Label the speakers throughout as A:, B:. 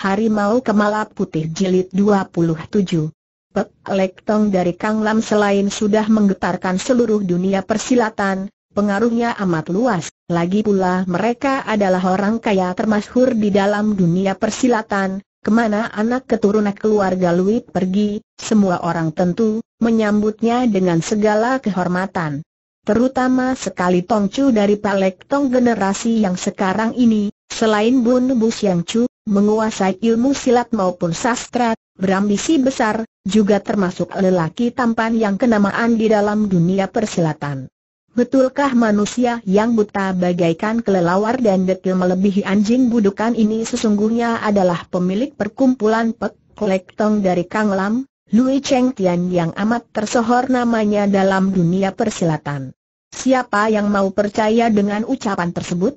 A: Harimau Kemala Putih Jilid 27 Pek Tong dari Kang Lam selain sudah menggetarkan seluruh dunia persilatan, pengaruhnya amat luas, lagi pula mereka adalah orang kaya termasyhur di dalam dunia persilatan, kemana anak keturunan keluarga Lui pergi, semua orang tentu, menyambutnya dengan segala kehormatan. Terutama sekali Tong Chu dari Lek Tong generasi yang sekarang ini, selain Bun Bu Siang Chu, menguasai ilmu silat maupun sastra, berambisi besar, juga termasuk lelaki tampan yang kenamaan di dalam dunia persilatan. Betulkah manusia yang buta bagaikan kelelawar dan detil melebihi anjing budukan ini sesungguhnya adalah pemilik perkumpulan pek kolektong dari Kang Lam, Lui Cheng Tian yang amat tersohor namanya dalam dunia persilatan? Siapa yang mau percaya dengan ucapan tersebut?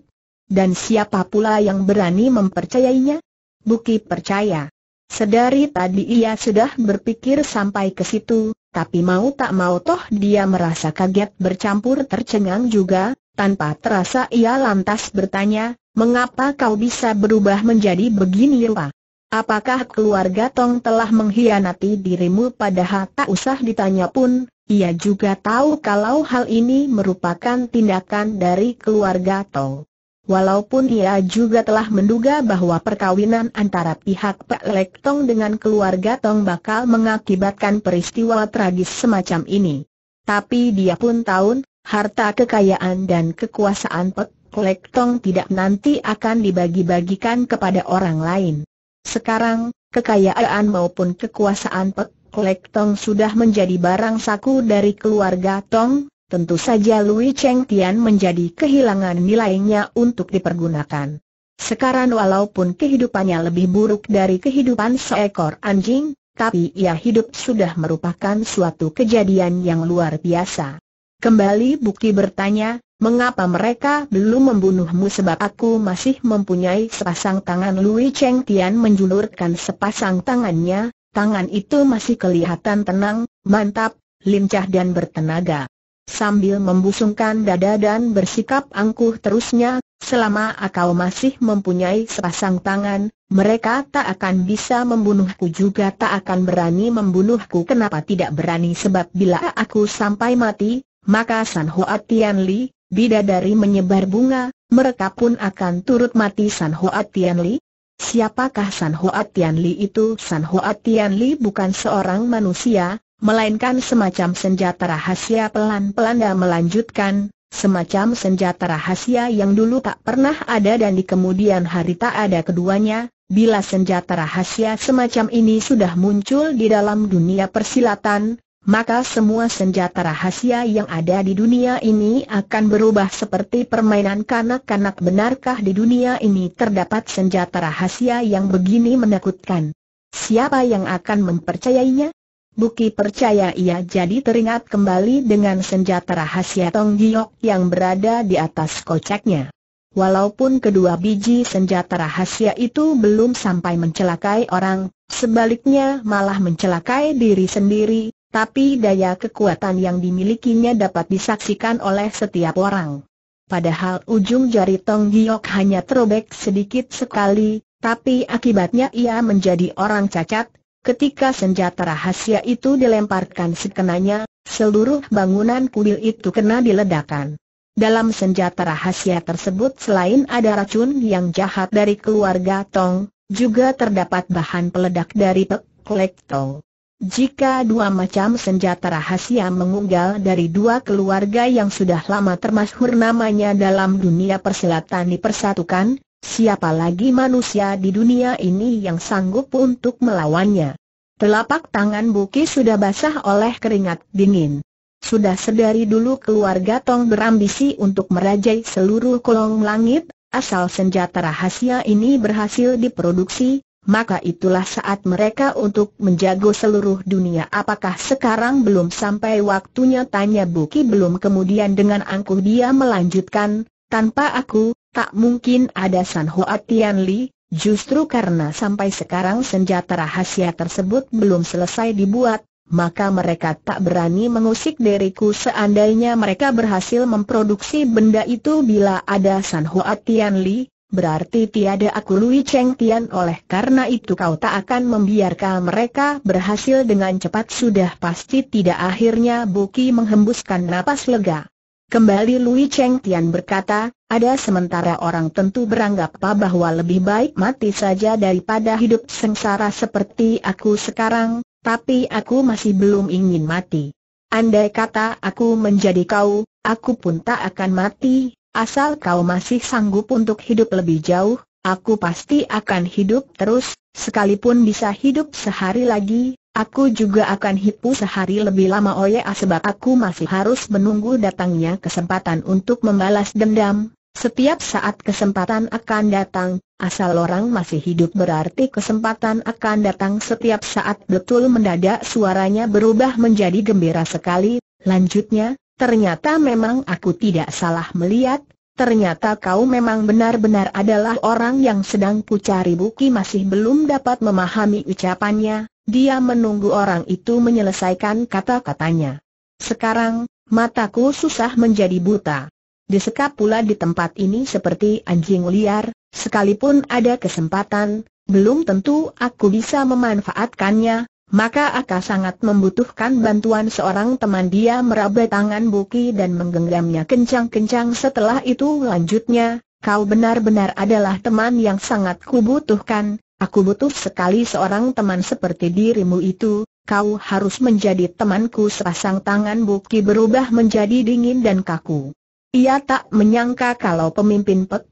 A: Dan siapa pula yang berani mempercayainya? Buki percaya. Sedari tadi ia sudah berpikir sampai ke situ, tapi mau tak mau toh dia merasa kaget bercampur tercengang juga, tanpa terasa ia lantas bertanya, mengapa kau bisa berubah menjadi begini rupa? Apakah keluarga Tong telah mengkhianati dirimu padahal tak usah ditanya pun, ia juga tahu kalau hal ini merupakan tindakan dari keluarga Tong. Walaupun ia juga telah menduga bahwa perkawinan antara pihak Pak Lek Tong dengan keluarga Tong bakal mengakibatkan peristiwa tragis semacam ini. Tapi dia pun tahu, harta kekayaan dan kekuasaan Pak Lek Tong tidak nanti akan dibagi-bagikan kepada orang lain. Sekarang, kekayaan maupun kekuasaan Pak Lek Tong sudah menjadi barang saku dari keluarga Tong, tentu saja Lui Cheng Tian menjadi kehilangan nilainya untuk dipergunakan. Sekarang walaupun kehidupannya lebih buruk dari kehidupan seekor anjing, tapi ia hidup sudah merupakan suatu kejadian yang luar biasa. Kembali Buki bertanya, mengapa mereka belum membunuhmu sebab aku masih mempunyai sepasang tangan Lui Cheng Tian menjulurkan sepasang tangannya, tangan itu masih kelihatan tenang, mantap, lincah dan bertenaga. Sambil membusungkan dada dan bersikap angkuh terusnya, selama akau masih mempunyai sepasang tangan, mereka tak akan bisa membunuhku juga tak akan berani membunuhku Kenapa tidak berani sebab bila aku sampai mati, maka San Hoa Tian Li, bidadari menyebar bunga, mereka pun akan turut mati San Hoa Tian Li? Siapakah San Hoa Tian Li itu? San Hoa Tian Li bukan seorang manusia, melainkan semacam senjata rahasia pelan-pelan dia melanjutkan, semacam senjata rahasia yang dulu tak pernah ada dan di kemudian hari tak ada keduanya, bila senjata rahasia semacam ini sudah muncul di dalam dunia persilatan, maka semua senjata rahasia yang ada di dunia ini akan berubah seperti permainan kanak-kanak benarkah di dunia ini terdapat senjata rahasia yang begini menakutkan. Siapa yang akan mempercayainya? Buki percaya ia jadi teringat kembali dengan senjata rahasia Tong Giok yang berada di atas kocaknya. Walaupun kedua biji senjata rahasia itu belum sampai mencelakai orang, sebaliknya malah mencelakai diri sendiri, tapi daya kekuatan yang dimilikinya dapat disaksikan oleh setiap orang. Padahal ujung jari Tong Giok hanya terobek sedikit sekali, tapi akibatnya ia menjadi orang cacat, Ketika senjata rahasia itu dilemparkan sekenanya, seluruh bangunan kuil itu kena diledakan. Dalam senjata rahasia tersebut selain ada racun yang jahat dari keluarga Tong, juga terdapat bahan peledak dari Pek Lek Tong. Jika dua macam senjata rahasia mengunggal dari dua keluarga yang sudah lama termasuk namanya dalam dunia persilatan dipersatukan, Siapa lagi manusia di dunia ini yang sanggup untuk melawannya? Telapak tangan Buki sudah basah oleh keringat dingin. Sudah sedari dulu keluarga Tong berambisi untuk merajai seluruh kolong langit, asal senjata rahasia ini berhasil diproduksi, maka itulah saat mereka untuk menjago seluruh dunia. Apakah sekarang belum sampai waktunya? Tanya Buki belum kemudian dengan angkuh dia melanjutkan, tanpa aku, tak mungkin ada San Hoa Tian Li, justru karena sampai sekarang senjata rahasia tersebut belum selesai dibuat, maka mereka tak berani mengusik diriku seandainya mereka berhasil memproduksi benda itu bila ada San Hoa Tian Li, berarti tiada aku Lui Cheng Tian oleh karena itu kau tak akan membiarkan mereka berhasil dengan cepat sudah pasti tidak akhirnya Buki menghembuskan napas lega. Kembali Lui Cheng Tian berkata, ada sementara orang tentu beranggap bahwa lebih baik mati saja daripada hidup sengsara seperti aku sekarang, tapi aku masih belum ingin mati. Andai kata aku menjadi kau, aku pun tak akan mati, asal kau masih sanggup untuk hidup lebih jauh, aku pasti akan hidup terus, sekalipun bisa hidup sehari lagi, Aku juga akan hipu sehari lebih lama Oya sebab aku masih harus menunggu datangnya kesempatan untuk membalas dendam. Setiap saat kesempatan akan datang, asal orang masih hidup berarti kesempatan akan datang setiap saat betul mendadak suaranya berubah menjadi gembira sekali, lanjutnya, ternyata memang aku tidak salah melihat, ternyata kau memang benar-benar adalah orang yang sedang ku cari. Buki masih belum dapat memahami ucapannya, dia menunggu orang itu menyelesaikan kata-katanya. Sekarang, mataku susah menjadi buta. Disekap pula di tempat ini seperti anjing liar, sekalipun ada kesempatan, belum tentu aku bisa memanfaatkannya, maka Aka sangat membutuhkan bantuan seorang teman dia meraba tangan Buki dan menggenggamnya kencang-kencang setelah itu lanjutnya, kau benar-benar adalah teman yang sangat kubutuhkan, aku butuh sekali seorang teman seperti dirimu itu, kau harus menjadi temanku sepasang tangan Buki berubah menjadi dingin dan kaku. Ia tak menyangka kalau pemimpin Pek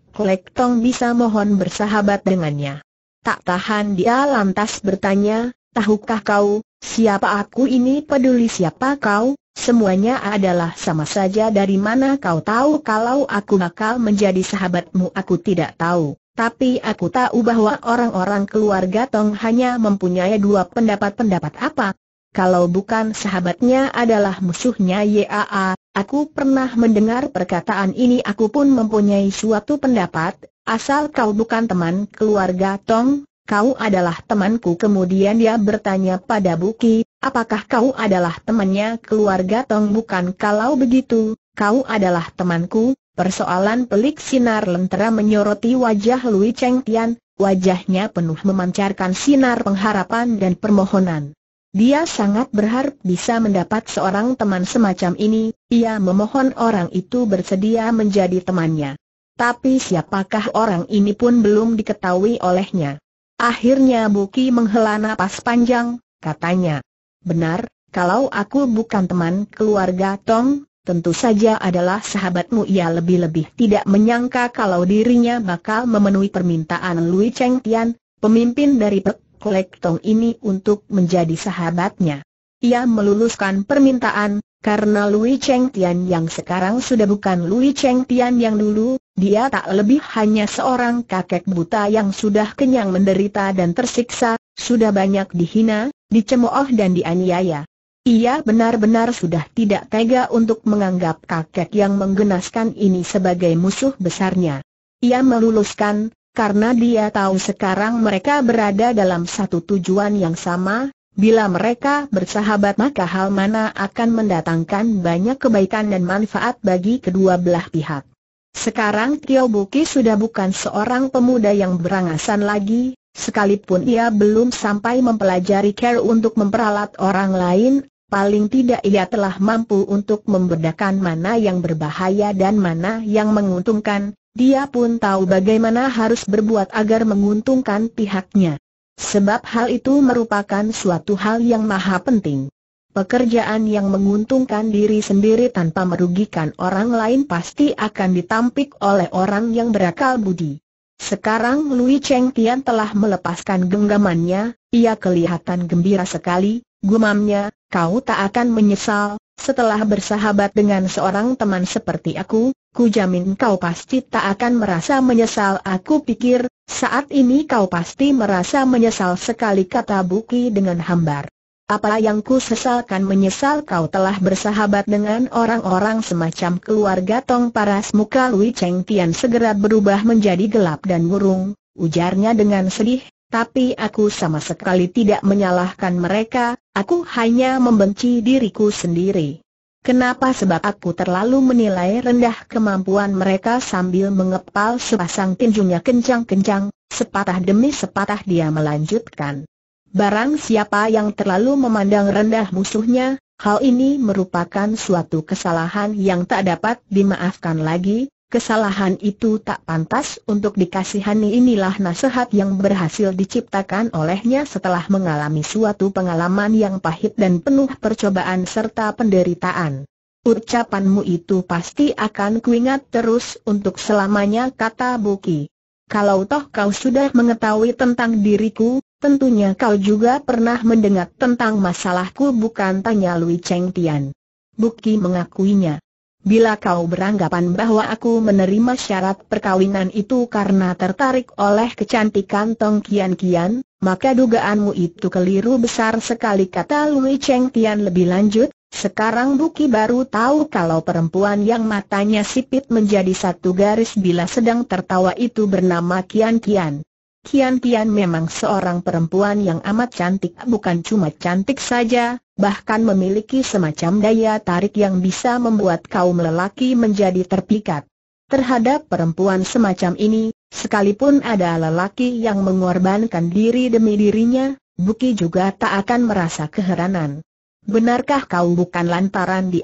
A: bisa mohon bersahabat dengannya. Tak tahan dia lantas bertanya, tahukah kau, siapa aku ini peduli siapa kau, semuanya adalah sama saja dari mana kau tahu kalau aku bakal menjadi sahabatmu aku tidak tahu. Tapi aku tahu bahwa orang-orang keluarga Tong hanya mempunyai dua pendapat-pendapat apa. Kalau bukan sahabatnya adalah musuhnya YAA, aku pernah mendengar perkataan ini aku pun mempunyai suatu pendapat, asal kau bukan teman keluarga Tong, kau adalah temanku. Kemudian dia bertanya pada Buki, apakah kau adalah temannya keluarga Tong? Bukan kalau begitu, kau adalah temanku. Persoalan pelik sinar lentera menyoroti wajah Lui Cheng Tian, wajahnya penuh memancarkan sinar pengharapan dan permohonan. Dia sangat berharap bisa mendapat seorang teman semacam ini, ia memohon orang itu bersedia menjadi temannya. Tapi siapakah orang ini pun belum diketahui olehnya. Akhirnya Buki menghela napas panjang, katanya. Benar, kalau aku bukan teman keluarga Tong, tentu saja adalah sahabatmu. Ia lebih-lebih tidak menyangka kalau dirinya bakal memenuhi permintaan Lui Cheng Tian, pemimpin dari Pek Kolek Tong ini untuk menjadi sahabatnya. Ia meluluskan permintaan, karena Lui Cheng Tian yang sekarang sudah bukan Lui Cheng Tian yang dulu, dia tak lebih hanya seorang kakek buta yang sudah kenyang menderita dan tersiksa, sudah banyak dihina, dicemooh dan dianiaya. Ia benar-benar sudah tidak tega untuk menganggap kakek yang menggenaskan ini sebagai musuh besarnya. Ia meluluskan, karena dia tahu sekarang mereka berada dalam satu tujuan yang sama, Bila mereka bersahabat maka hal mana akan mendatangkan banyak kebaikan dan manfaat bagi kedua belah pihak. Sekarang Tio Buki sudah bukan seorang pemuda yang berangasan lagi, sekalipun ia belum sampai mempelajari care untuk memperalat orang lain, paling tidak ia telah mampu untuk membedakan mana yang berbahaya dan mana yang menguntungkan, dia pun tahu bagaimana harus berbuat agar menguntungkan pihaknya. Sebab hal itu merupakan suatu hal yang maha penting. Pekerjaan yang menguntungkan diri sendiri tanpa merugikan orang lain pasti akan ditampik oleh orang yang berakal budi. Sekarang Lui Cheng Tian telah melepaskan genggamannya, ia kelihatan gembira sekali, gumamnya, kau tak akan menyesal, setelah bersahabat dengan seorang teman seperti aku, ku jamin kau pasti tak akan merasa menyesal Aku pikir, saat ini kau pasti merasa menyesal sekali kata Buki dengan hambar Apa yang ku sesalkan menyesal kau telah bersahabat dengan orang-orang semacam keluarga Tong Paras Muka Lui Cheng Tian segera berubah menjadi gelap dan murung Ujarnya dengan sedih, tapi aku sama sekali tidak menyalahkan mereka Aku hanya membenci diriku sendiri Kenapa sebab aku terlalu menilai rendah kemampuan mereka sambil mengepal sepasang tinjunya kencang-kencang, sepatah demi sepatah dia melanjutkan. Barang siapa yang terlalu memandang rendah musuhnya, hal ini merupakan suatu kesalahan yang tak dapat dimaafkan lagi, Kesalahan itu tak pantas untuk dikasihani inilah nasihat yang berhasil diciptakan olehnya setelah mengalami suatu pengalaman yang pahit dan penuh percobaan serta penderitaan. Ucapanmu itu pasti akan kuingat terus untuk selamanya kata Buki. Kalau toh kau sudah mengetahui tentang diriku, tentunya kau juga pernah mendengar tentang masalahku bukan tanya Lui Cheng Tian. Buki mengakuinya. Bila kau beranggapan bahwa aku menerima syarat perkawinan itu karena tertarik oleh kecantikan Tong Kian Kian, maka dugaanmu itu keliru besar sekali kata Lui Cheng Tian lebih lanjut, sekarang Buki baru tahu kalau perempuan yang matanya sipit menjadi satu garis bila sedang tertawa itu bernama Kian Kian. Kian Kian memang seorang perempuan yang amat cantik bukan cuma cantik saja, bahkan memiliki semacam daya tarik yang bisa membuat kaum lelaki menjadi terpikat. Terhadap perempuan semacam ini, sekalipun ada lelaki yang mengorbankan diri demi dirinya, Buki juga tak akan merasa keheranan. Benarkah kau bukan lantaran di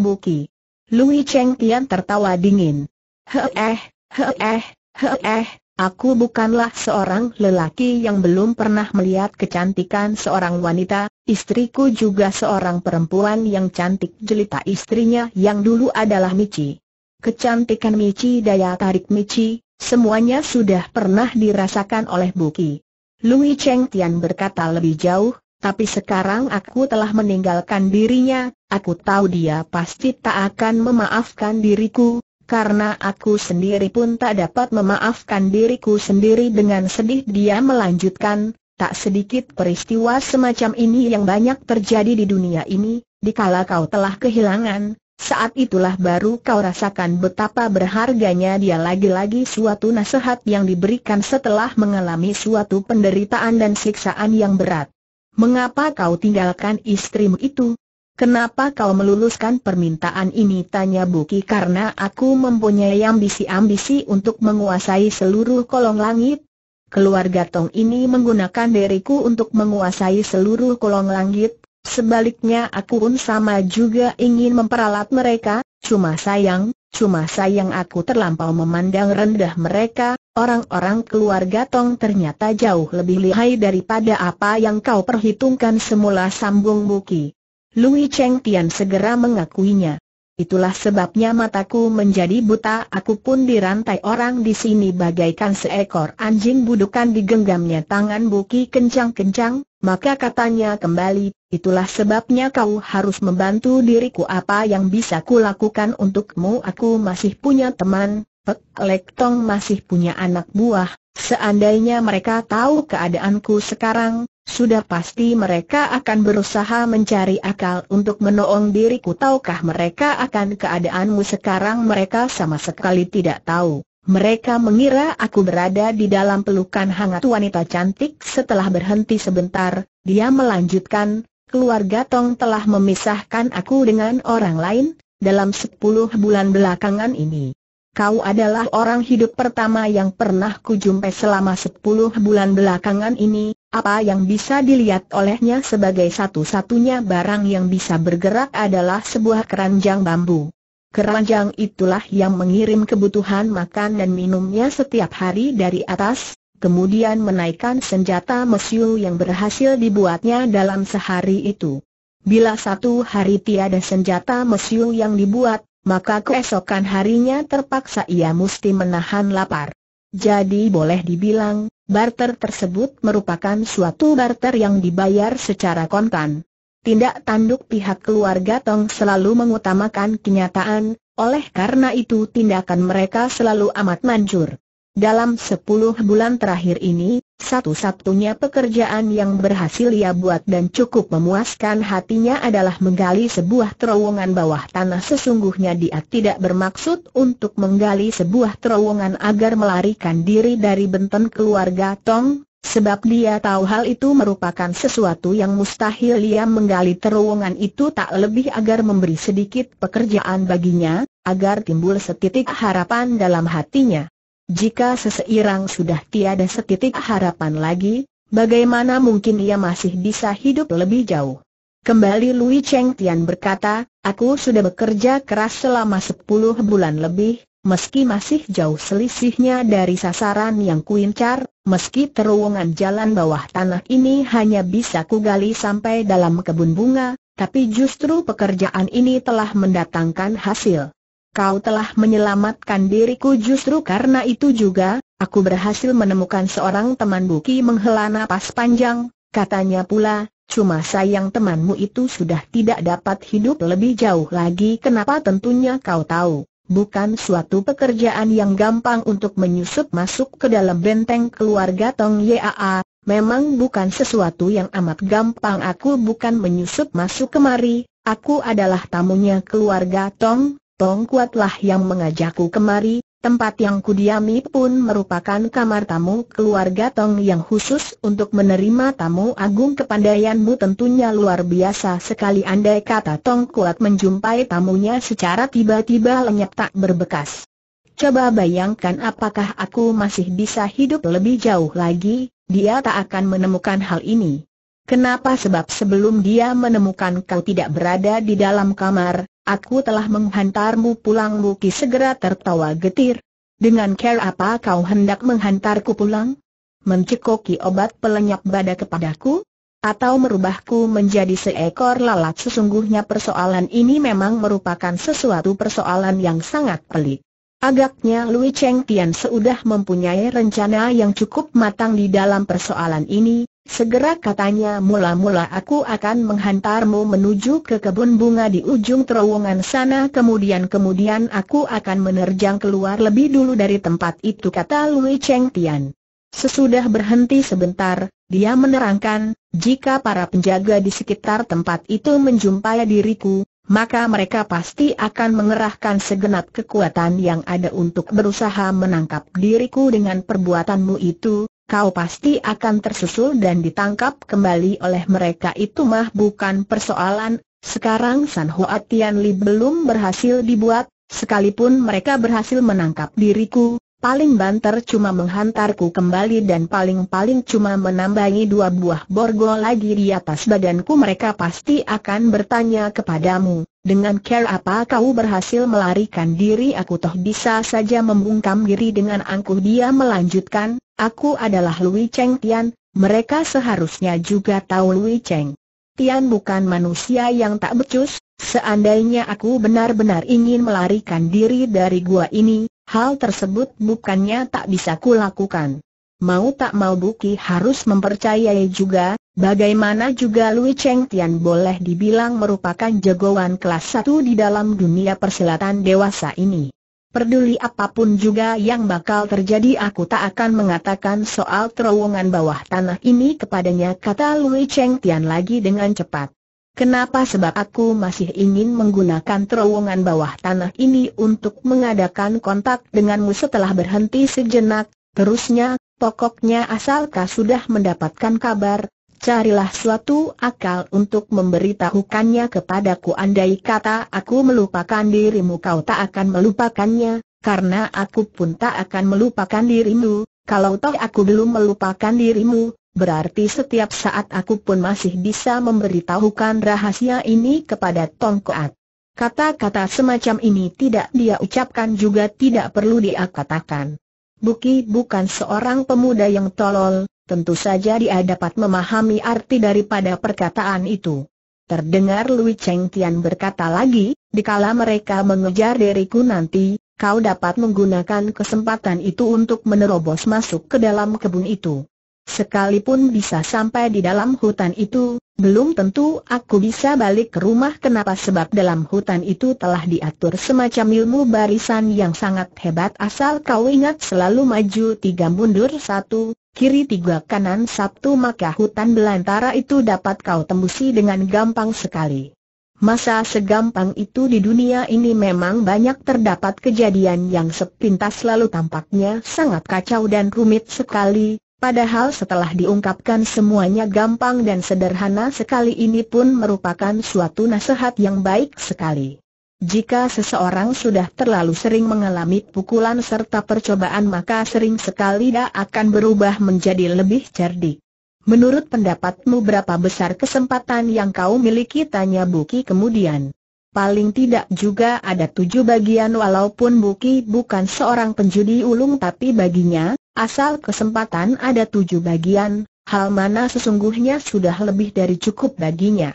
A: Buki? Lui Cheng Tian tertawa dingin. he heh, heh, eh, heh, eh. Aku bukanlah seorang lelaki yang belum pernah melihat kecantikan seorang wanita, istriku juga seorang perempuan yang cantik jelita istrinya yang dulu adalah Michi. Kecantikan Michi daya tarik Michi, semuanya sudah pernah dirasakan oleh Buki. Lui Cheng Tian berkata lebih jauh, tapi sekarang aku telah meninggalkan dirinya, aku tahu dia pasti tak akan memaafkan diriku, karena aku sendiri pun tak dapat memaafkan diriku sendiri dengan sedih dia melanjutkan, tak sedikit peristiwa semacam ini yang banyak terjadi di dunia ini, dikala kau telah kehilangan, saat itulah baru kau rasakan betapa berharganya dia lagi-lagi suatu nasihat yang diberikan setelah mengalami suatu penderitaan dan siksaan yang berat. Mengapa kau tinggalkan istrimu itu? Kenapa kau meluluskan permintaan ini? Tanya Buki karena aku mempunyai ambisi-ambisi untuk menguasai seluruh kolong langit. Keluarga Tong ini menggunakan diriku untuk menguasai seluruh kolong langit. Sebaliknya aku pun sama juga ingin memperalat mereka, cuma sayang, cuma sayang aku terlampau memandang rendah mereka, orang-orang keluarga Tong ternyata jauh lebih lihai daripada apa yang kau perhitungkan semula sambung Buki. Lui Cheng Tian segera mengakuinya. Itulah sebabnya mataku menjadi buta aku pun dirantai orang di sini bagaikan seekor anjing budukan digenggamnya tangan Buki kencang-kencang, maka katanya kembali, itulah sebabnya kau harus membantu diriku apa yang bisa lakukan untukmu aku masih punya teman, Pek Lek Tong masih punya anak buah, seandainya mereka tahu keadaanku sekarang, sudah pasti mereka akan berusaha mencari akal untuk menoong diriku Tahukah mereka akan keadaanmu sekarang mereka sama sekali tidak tahu Mereka mengira aku berada di dalam pelukan hangat wanita cantik Setelah berhenti sebentar, dia melanjutkan Keluarga Tong telah memisahkan aku dengan orang lain Dalam sepuluh bulan belakangan ini kau adalah orang hidup pertama yang pernah kujumpai selama 10 bulan belakangan ini, apa yang bisa dilihat olehnya sebagai satu-satunya barang yang bisa bergerak adalah sebuah keranjang bambu. Keranjang itulah yang mengirim kebutuhan makan dan minumnya setiap hari dari atas, kemudian menaikkan senjata mesiu yang berhasil dibuatnya dalam sehari itu. Bila satu hari tiada senjata mesiu yang dibuat, maka keesokan harinya terpaksa ia mesti menahan lapar. Jadi boleh dibilang, barter tersebut merupakan suatu barter yang dibayar secara kontan. Tindak tanduk pihak keluarga Tong selalu mengutamakan kenyataan, oleh karena itu tindakan mereka selalu amat manjur. Dalam sepuluh bulan terakhir ini, satu-satunya pekerjaan yang berhasil ia buat dan cukup memuaskan hatinya adalah menggali sebuah terowongan bawah tanah Sesungguhnya dia tidak bermaksud untuk menggali sebuah terowongan agar melarikan diri dari benten keluarga Tong Sebab dia tahu hal itu merupakan sesuatu yang mustahil ia menggali terowongan itu tak lebih agar memberi sedikit pekerjaan baginya, agar timbul setitik harapan dalam hatinya jika seseirang sudah tiada setitik harapan lagi, bagaimana mungkin ia masih bisa hidup lebih jauh? Kembali Lui Cheng Tian berkata, aku sudah bekerja keras selama 10 bulan lebih, meski masih jauh selisihnya dari sasaran yang kuincar, meski terowongan jalan bawah tanah ini hanya bisa kugali sampai dalam kebun bunga, tapi justru pekerjaan ini telah mendatangkan hasil kau telah menyelamatkan diriku justru karena itu juga, aku berhasil menemukan seorang teman Buki menghela napas panjang, katanya pula, cuma sayang temanmu itu sudah tidak dapat hidup lebih jauh lagi kenapa tentunya kau tahu. Bukan suatu pekerjaan yang gampang untuk menyusup masuk ke dalam benteng keluarga Tong Yaa, memang bukan sesuatu yang amat gampang aku bukan menyusup masuk kemari, aku adalah tamunya keluarga Tong, Tong Kuatlah yang mengajakku kemari, tempat yang kudiami pun merupakan kamar tamu keluarga Tong yang khusus untuk menerima tamu agung kepandaianmu tentunya luar biasa sekali andai kata Tong Kuat menjumpai tamunya secara tiba-tiba lenyap tak berbekas. Coba bayangkan apakah aku masih bisa hidup lebih jauh lagi, dia tak akan menemukan hal ini. Kenapa sebab sebelum dia menemukan kau tidak berada di dalam kamar, Aku telah menghantarmu pulang Muki. segera tertawa getir. Dengan care apa kau hendak menghantarku pulang? Mencekoki obat pelenyap bada kepadaku? Atau merubahku menjadi seekor lalat sesungguhnya persoalan ini memang merupakan sesuatu persoalan yang sangat pelik. Agaknya Louis Cheng Tian seudah mempunyai rencana yang cukup matang di dalam persoalan ini, Segera katanya mula-mula aku akan menghantarmu menuju ke kebun bunga di ujung terowongan sana kemudian-kemudian aku akan menerjang keluar lebih dulu dari tempat itu kata Lui Cheng Tian. Sesudah berhenti sebentar, dia menerangkan, jika para penjaga di sekitar tempat itu menjumpai diriku, maka mereka pasti akan mengerahkan segenap kekuatan yang ada untuk berusaha menangkap diriku dengan perbuatanmu itu, kau pasti akan tersusul dan ditangkap kembali oleh mereka itu mah bukan persoalan, sekarang San Hoa Tian Li belum berhasil dibuat, sekalipun mereka berhasil menangkap diriku, paling banter cuma menghantarku kembali dan paling-paling cuma menambangi dua buah borgol lagi di atas badanku mereka pasti akan bertanya kepadamu, dengan care apa kau berhasil melarikan diri aku toh bisa saja membungkam diri dengan angkuh dia melanjutkan, aku adalah Lui Cheng Tian, mereka seharusnya juga tahu Lui Cheng. Tian bukan manusia yang tak becus, seandainya aku benar-benar ingin melarikan diri dari gua ini, hal tersebut bukannya tak bisa kulakukan. Mau tak mau Buki harus mempercayai juga, Bagaimana juga Lui Cheng Tian boleh dibilang merupakan jagoan kelas satu di dalam dunia persilatan dewasa ini. Peduli apapun juga yang bakal terjadi aku tak akan mengatakan soal terowongan bawah tanah ini kepadanya kata Lui Cheng Tian lagi dengan cepat. Kenapa sebab aku masih ingin menggunakan terowongan bawah tanah ini untuk mengadakan kontak denganmu setelah berhenti sejenak, terusnya Pokoknya asalkah sudah mendapatkan kabar, Carilah suatu akal untuk memberitahukannya kepadaku andai kata aku melupakan dirimu kau tak akan melupakannya, karena aku pun tak akan melupakan dirimu, kalau toh aku belum melupakan dirimu, berarti setiap saat aku pun masih bisa memberitahukan rahasia ini kepada Tongkoat. Kata-kata semacam ini tidak dia ucapkan juga tidak perlu dia katakan. Buki bukan seorang pemuda yang tolol, Tentu saja dia dapat memahami arti daripada perkataan itu. Terdengar Lui Cheng Tian berkata lagi, dikala mereka mengejar diriku nanti, kau dapat menggunakan kesempatan itu untuk menerobos masuk ke dalam kebun itu. Sekalipun bisa sampai di dalam hutan itu, belum tentu aku bisa balik ke rumah kenapa sebab dalam hutan itu telah diatur semacam ilmu barisan yang sangat hebat asal kau ingat selalu maju tiga mundur satu, kiri tiga kanan Sabtu maka hutan belantara itu dapat kau tembusi dengan gampang sekali. Masa segampang itu di dunia ini memang banyak terdapat kejadian yang sepintas lalu tampaknya sangat kacau dan rumit sekali, padahal setelah diungkapkan semuanya gampang dan sederhana sekali ini pun merupakan suatu nasihat yang baik sekali. Jika seseorang sudah terlalu sering mengalami pukulan serta percobaan maka sering sekali dia akan berubah menjadi lebih cerdik. Menurut pendapatmu berapa besar kesempatan yang kau miliki? Tanya Buki kemudian. Paling tidak juga ada tujuh bagian walaupun Buki bukan seorang penjudi ulung tapi baginya, asal kesempatan ada tujuh bagian, hal mana sesungguhnya sudah lebih dari cukup baginya.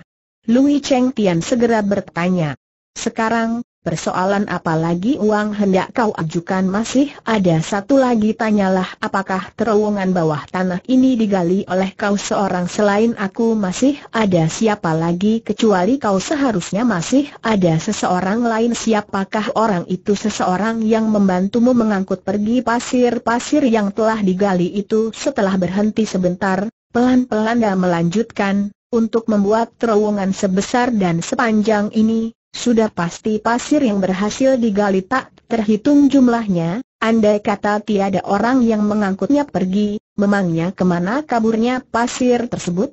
A: Lui Cheng Tian segera bertanya. Sekarang, persoalan apa lagi uang hendak kau ajukan masih ada satu lagi tanyalah apakah terowongan bawah tanah ini digali oleh kau seorang selain aku masih ada siapa lagi kecuali kau seharusnya masih ada seseorang lain siapakah orang itu seseorang yang membantumu mengangkut pergi pasir-pasir yang telah digali itu setelah berhenti sebentar, pelan-pelan dia melanjutkan, untuk membuat terowongan sebesar dan sepanjang ini, sudah pasti pasir yang berhasil digali tak terhitung jumlahnya, andai kata tiada orang yang mengangkutnya pergi, memangnya kemana kaburnya pasir tersebut?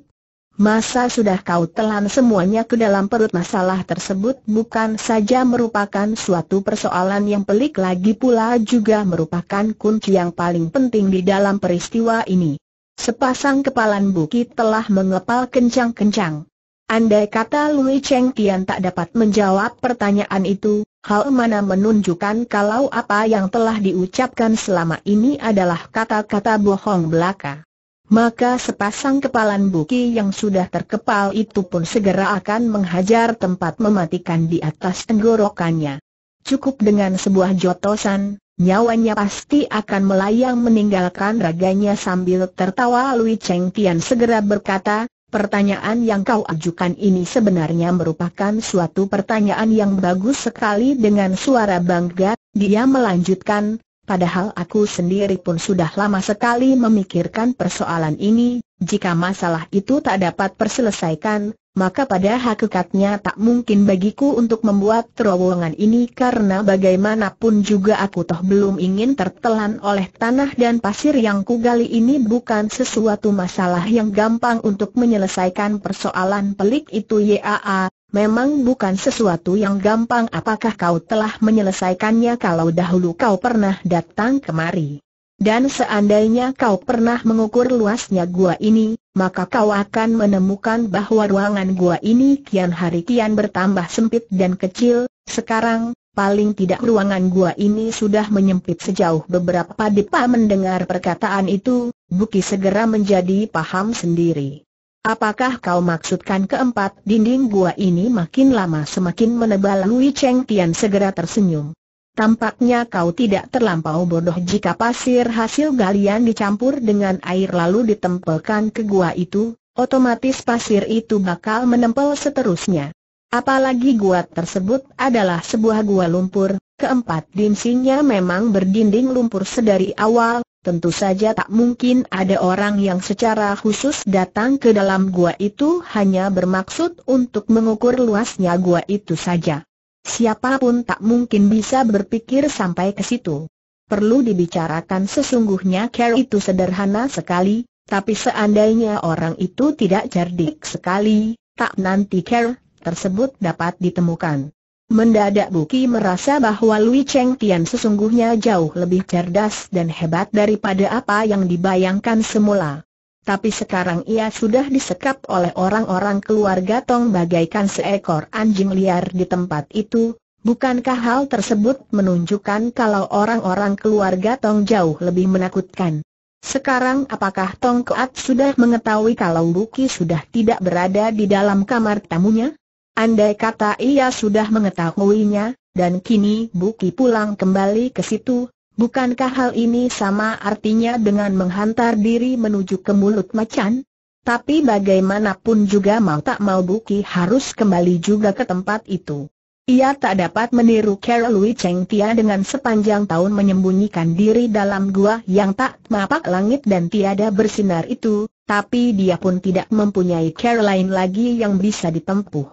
A: Masa sudah kau telan semuanya ke dalam perut masalah tersebut bukan saja merupakan suatu persoalan yang pelik lagi pula juga merupakan kunci yang paling penting di dalam peristiwa ini. Sepasang kepalan bukit telah mengepal kencang-kencang. Andai kata Lui Cheng Tian tak dapat menjawab pertanyaan itu, hal mana menunjukkan kalau apa yang telah diucapkan selama ini adalah kata-kata bohong belaka. Maka sepasang kepalan buki yang sudah terkepal itu pun segera akan menghajar tempat mematikan di atas tenggorokannya. Cukup dengan sebuah jotosan, nyawanya pasti akan melayang meninggalkan raganya sambil tertawa Lui Cheng Tian segera berkata, Pertanyaan yang kau ajukan ini sebenarnya merupakan suatu pertanyaan yang bagus sekali dengan suara bangga, dia melanjutkan, padahal aku sendiri pun sudah lama sekali memikirkan persoalan ini, jika masalah itu tak dapat perselesaikan, maka pada hakikatnya tak mungkin bagiku untuk membuat terowongan ini karena bagaimanapun juga aku toh belum ingin tertelan oleh tanah dan pasir yang kugali ini bukan sesuatu masalah yang gampang untuk menyelesaikan persoalan pelik itu YAA, memang bukan sesuatu yang gampang apakah kau telah menyelesaikannya kalau dahulu kau pernah datang kemari. Dan seandainya kau pernah mengukur luasnya gua ini, maka kau akan menemukan bahwa ruangan gua ini kian hari kian bertambah sempit dan kecil, sekarang, paling tidak ruangan gua ini sudah menyempit sejauh beberapa dipa mendengar perkataan itu, Buki segera menjadi paham sendiri. Apakah kau maksudkan keempat dinding gua ini makin lama semakin menebal Lui Cheng Tian segera tersenyum. Tampaknya kau tidak terlampau bodoh jika pasir hasil galian dicampur dengan air lalu ditempelkan ke gua itu, otomatis pasir itu bakal menempel seterusnya. Apalagi gua tersebut adalah sebuah gua lumpur, keempat dimsinya memang berdinding lumpur sedari awal, tentu saja tak mungkin ada orang yang secara khusus datang ke dalam gua itu hanya bermaksud untuk mengukur luasnya gua itu saja. Siapapun tak mungkin bisa berpikir sampai ke situ. Perlu dibicarakan sesungguhnya care itu sederhana sekali, tapi seandainya orang itu tidak cerdik sekali, tak nanti care tersebut dapat ditemukan. Mendadak Buki merasa bahwa Lui Cheng Tian sesungguhnya jauh lebih cerdas dan hebat daripada apa yang dibayangkan semula tapi sekarang ia sudah disekap oleh orang-orang keluarga Tong bagaikan seekor anjing liar di tempat itu, bukankah hal tersebut menunjukkan kalau orang-orang keluarga Tong jauh lebih menakutkan? Sekarang apakah Tong Keat sudah mengetahui kalau Buki sudah tidak berada di dalam kamar tamunya? Andai kata ia sudah mengetahuinya, dan kini Buki pulang kembali ke situ, Bukankah hal ini sama artinya dengan menghantar diri menuju ke mulut macan? Tapi bagaimanapun juga mau tak mau Buki harus kembali juga ke tempat itu. Ia tak dapat meniru Carol Wei Cheng Tia dengan sepanjang tahun menyembunyikan diri dalam gua yang tak mapak langit dan tiada bersinar itu, tapi dia pun tidak mempunyai Caroline lagi yang bisa ditempuh.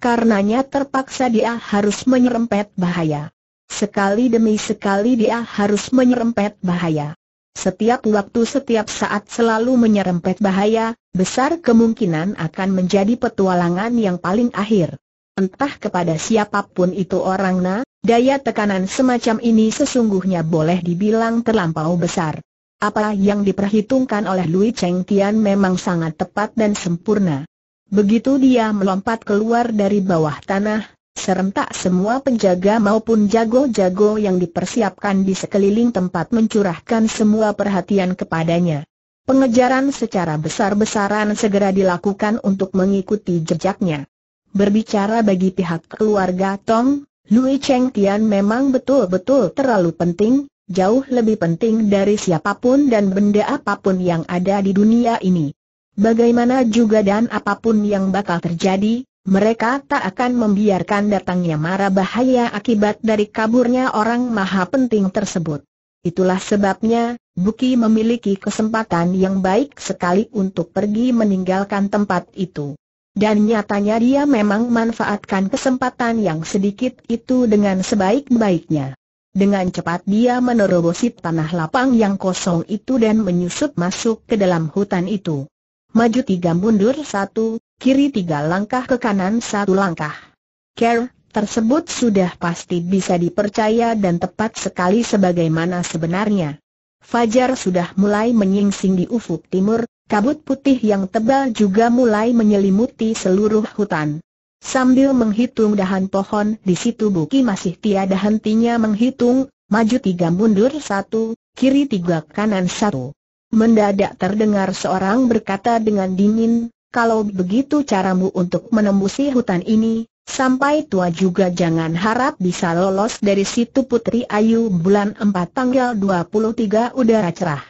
A: Karenanya terpaksa dia harus menyerempet bahaya. Sekali demi sekali dia harus menyerempet bahaya. Setiap waktu setiap saat selalu menyerempet bahaya, besar kemungkinan akan menjadi petualangan yang paling akhir. Entah kepada siapapun itu orangnya, daya tekanan semacam ini sesungguhnya boleh dibilang terlampau besar. Apa yang diperhitungkan oleh Lui Cheng Tian memang sangat tepat dan sempurna. Begitu dia melompat keluar dari bawah tanah, Serentak semua penjaga maupun jago-jago yang dipersiapkan di sekeliling tempat mencurahkan semua perhatian kepadanya. Pengejaran secara besar-besaran segera dilakukan untuk mengikuti jejaknya. Berbicara bagi pihak keluarga Tong, Lui Cheng Tian memang betul-betul terlalu penting, jauh lebih penting dari siapapun dan benda apapun yang ada di dunia ini. Bagaimana juga dan apapun yang bakal terjadi, mereka tak akan membiarkan datangnya mara bahaya akibat dari kaburnya orang maha penting tersebut. Itulah sebabnya, Buki memiliki kesempatan yang baik sekali untuk pergi meninggalkan tempat itu. Dan nyatanya dia memang manfaatkan kesempatan yang sedikit itu dengan sebaik-baiknya. Dengan cepat dia menerobosi tanah lapang yang kosong itu dan menyusup masuk ke dalam hutan itu. Maju tiga mundur satu, kiri tiga langkah ke kanan satu langkah. Care, tersebut sudah pasti bisa dipercaya dan tepat sekali sebagaimana sebenarnya. Fajar sudah mulai menyingsing di ufuk timur, kabut putih yang tebal juga mulai menyelimuti seluruh hutan. Sambil menghitung dahan pohon di situ Buki masih tiada hentinya menghitung, maju tiga mundur satu, kiri tiga kanan satu. Mendadak terdengar seorang berkata dengan dingin, kalau begitu caramu untuk menembusi hutan ini, sampai tua juga jangan harap bisa lolos dari situ Putri Ayu bulan 4 tanggal 23 udara cerah.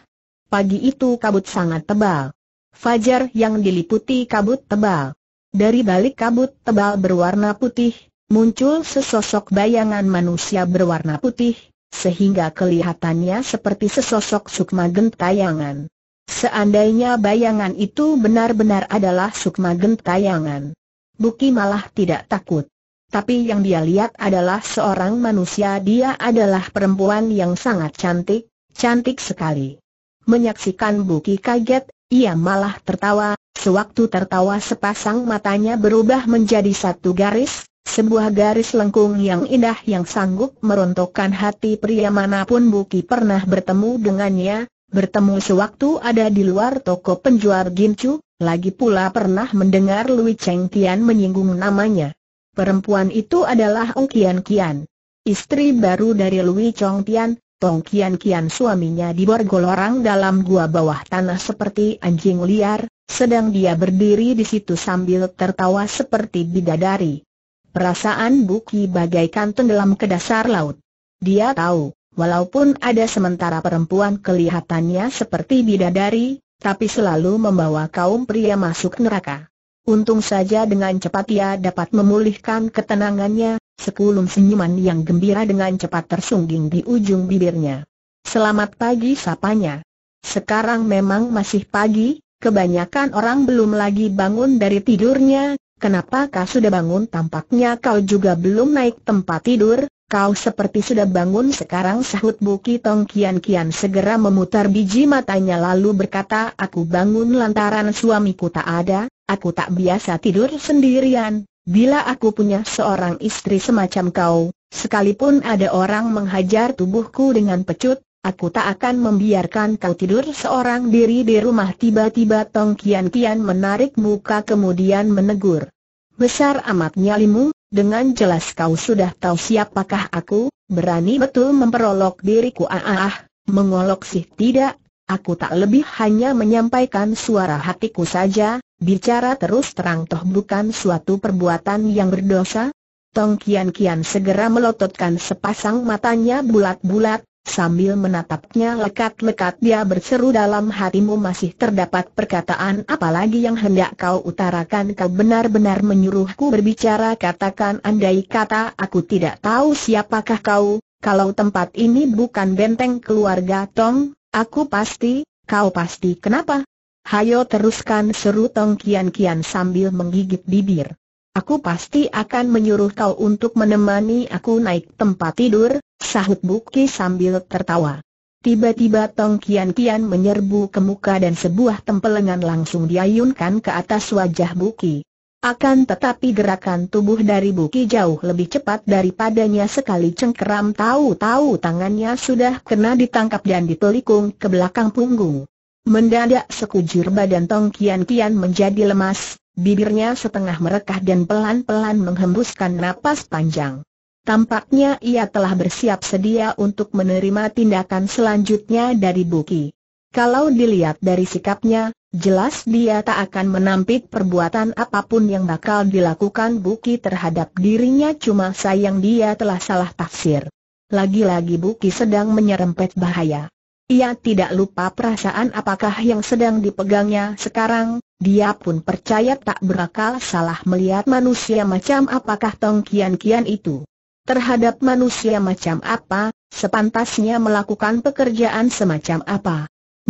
A: Pagi itu kabut sangat tebal. Fajar yang diliputi kabut tebal. Dari balik kabut tebal berwarna putih, muncul sesosok bayangan manusia berwarna putih, sehingga kelihatannya seperti sesosok sukma gentayangan. Seandainya bayangan itu benar-benar adalah Sukma Gentayangan. Buki malah tidak takut. Tapi yang dia lihat adalah seorang manusia dia adalah perempuan yang sangat cantik, cantik sekali. Menyaksikan Buki kaget, ia malah tertawa, sewaktu tertawa sepasang matanya berubah menjadi satu garis, sebuah garis lengkung yang indah yang sanggup merontokkan hati pria manapun Buki pernah bertemu dengannya, bertemu sewaktu ada di luar toko penjual gincu, lagi pula pernah mendengar Lui Cheng Tian menyinggung namanya. Perempuan itu adalah Ong Kian Kian. Istri baru dari Lui Chong Tian, Tong Kian Kian suaminya diborgol orang dalam gua bawah tanah seperti anjing liar, sedang dia berdiri di situ sambil tertawa seperti bidadari. Perasaan Buki bagaikan tenggelam ke dasar laut. Dia tahu, Walaupun ada sementara perempuan kelihatannya seperti bidadari, tapi selalu membawa kaum pria masuk neraka. Untung saja dengan cepat ia dapat memulihkan ketenangannya, sekulum senyuman yang gembira dengan cepat tersungging di ujung bibirnya. Selamat pagi sapanya. Sekarang memang masih pagi, kebanyakan orang belum lagi bangun dari tidurnya, kenapa kau sudah bangun tampaknya kau juga belum naik tempat tidur, Kau seperti sudah bangun sekarang sahut Buki Tong Kian Kian segera memutar biji matanya lalu berkata aku bangun lantaran suamiku tak ada, aku tak biasa tidur sendirian, bila aku punya seorang istri semacam kau, sekalipun ada orang menghajar tubuhku dengan pecut, aku tak akan membiarkan kau tidur seorang diri di rumah tiba-tiba Tong Kian Kian menarik muka kemudian menegur. Besar amat nyalimu, dengan jelas kau sudah tahu siapakah aku, berani betul memperolok diriku ah, ah ah, mengolok sih tidak, aku tak lebih hanya menyampaikan suara hatiku saja, bicara terus terang toh bukan suatu perbuatan yang berdosa. Tong Kian Kian segera melototkan sepasang matanya bulat-bulat, Sambil menatapnya lekat-lekat dia berseru dalam hatimu masih terdapat perkataan apalagi yang hendak kau utarakan kau benar-benar menyuruhku berbicara katakan andai kata aku tidak tahu siapakah kau, kalau tempat ini bukan benteng keluarga Tong, aku pasti, kau pasti kenapa? Hayo teruskan seru Tong Kian Kian sambil menggigit bibir. Aku pasti akan menyuruh kau untuk menemani aku naik tempat tidur, sahut Buki sambil tertawa. Tiba-tiba Tong Kian Kian menyerbu ke muka dan sebuah tempelengan langsung diayunkan ke atas wajah Buki. Akan tetapi gerakan tubuh dari Buki jauh lebih cepat daripadanya sekali cengkeram tahu-tahu tangannya sudah kena ditangkap dan ditelikung ke belakang punggung. Mendadak sekujur badan Tong Kian Kian menjadi lemas, Bibirnya setengah merekah dan pelan-pelan menghembuskan napas panjang. Tampaknya ia telah bersiap sedia untuk menerima tindakan selanjutnya dari Buki. Kalau dilihat dari sikapnya, jelas dia tak akan menampik perbuatan apapun yang bakal dilakukan Buki terhadap dirinya cuma sayang dia telah salah tafsir. Lagi-lagi Buki sedang menyerempet bahaya. Ia tidak lupa perasaan apakah yang sedang dipegangnya sekarang, dia pun percaya tak berakal salah melihat manusia macam apakah Tong Kian Kian itu. Terhadap manusia macam apa, sepantasnya melakukan pekerjaan semacam apa.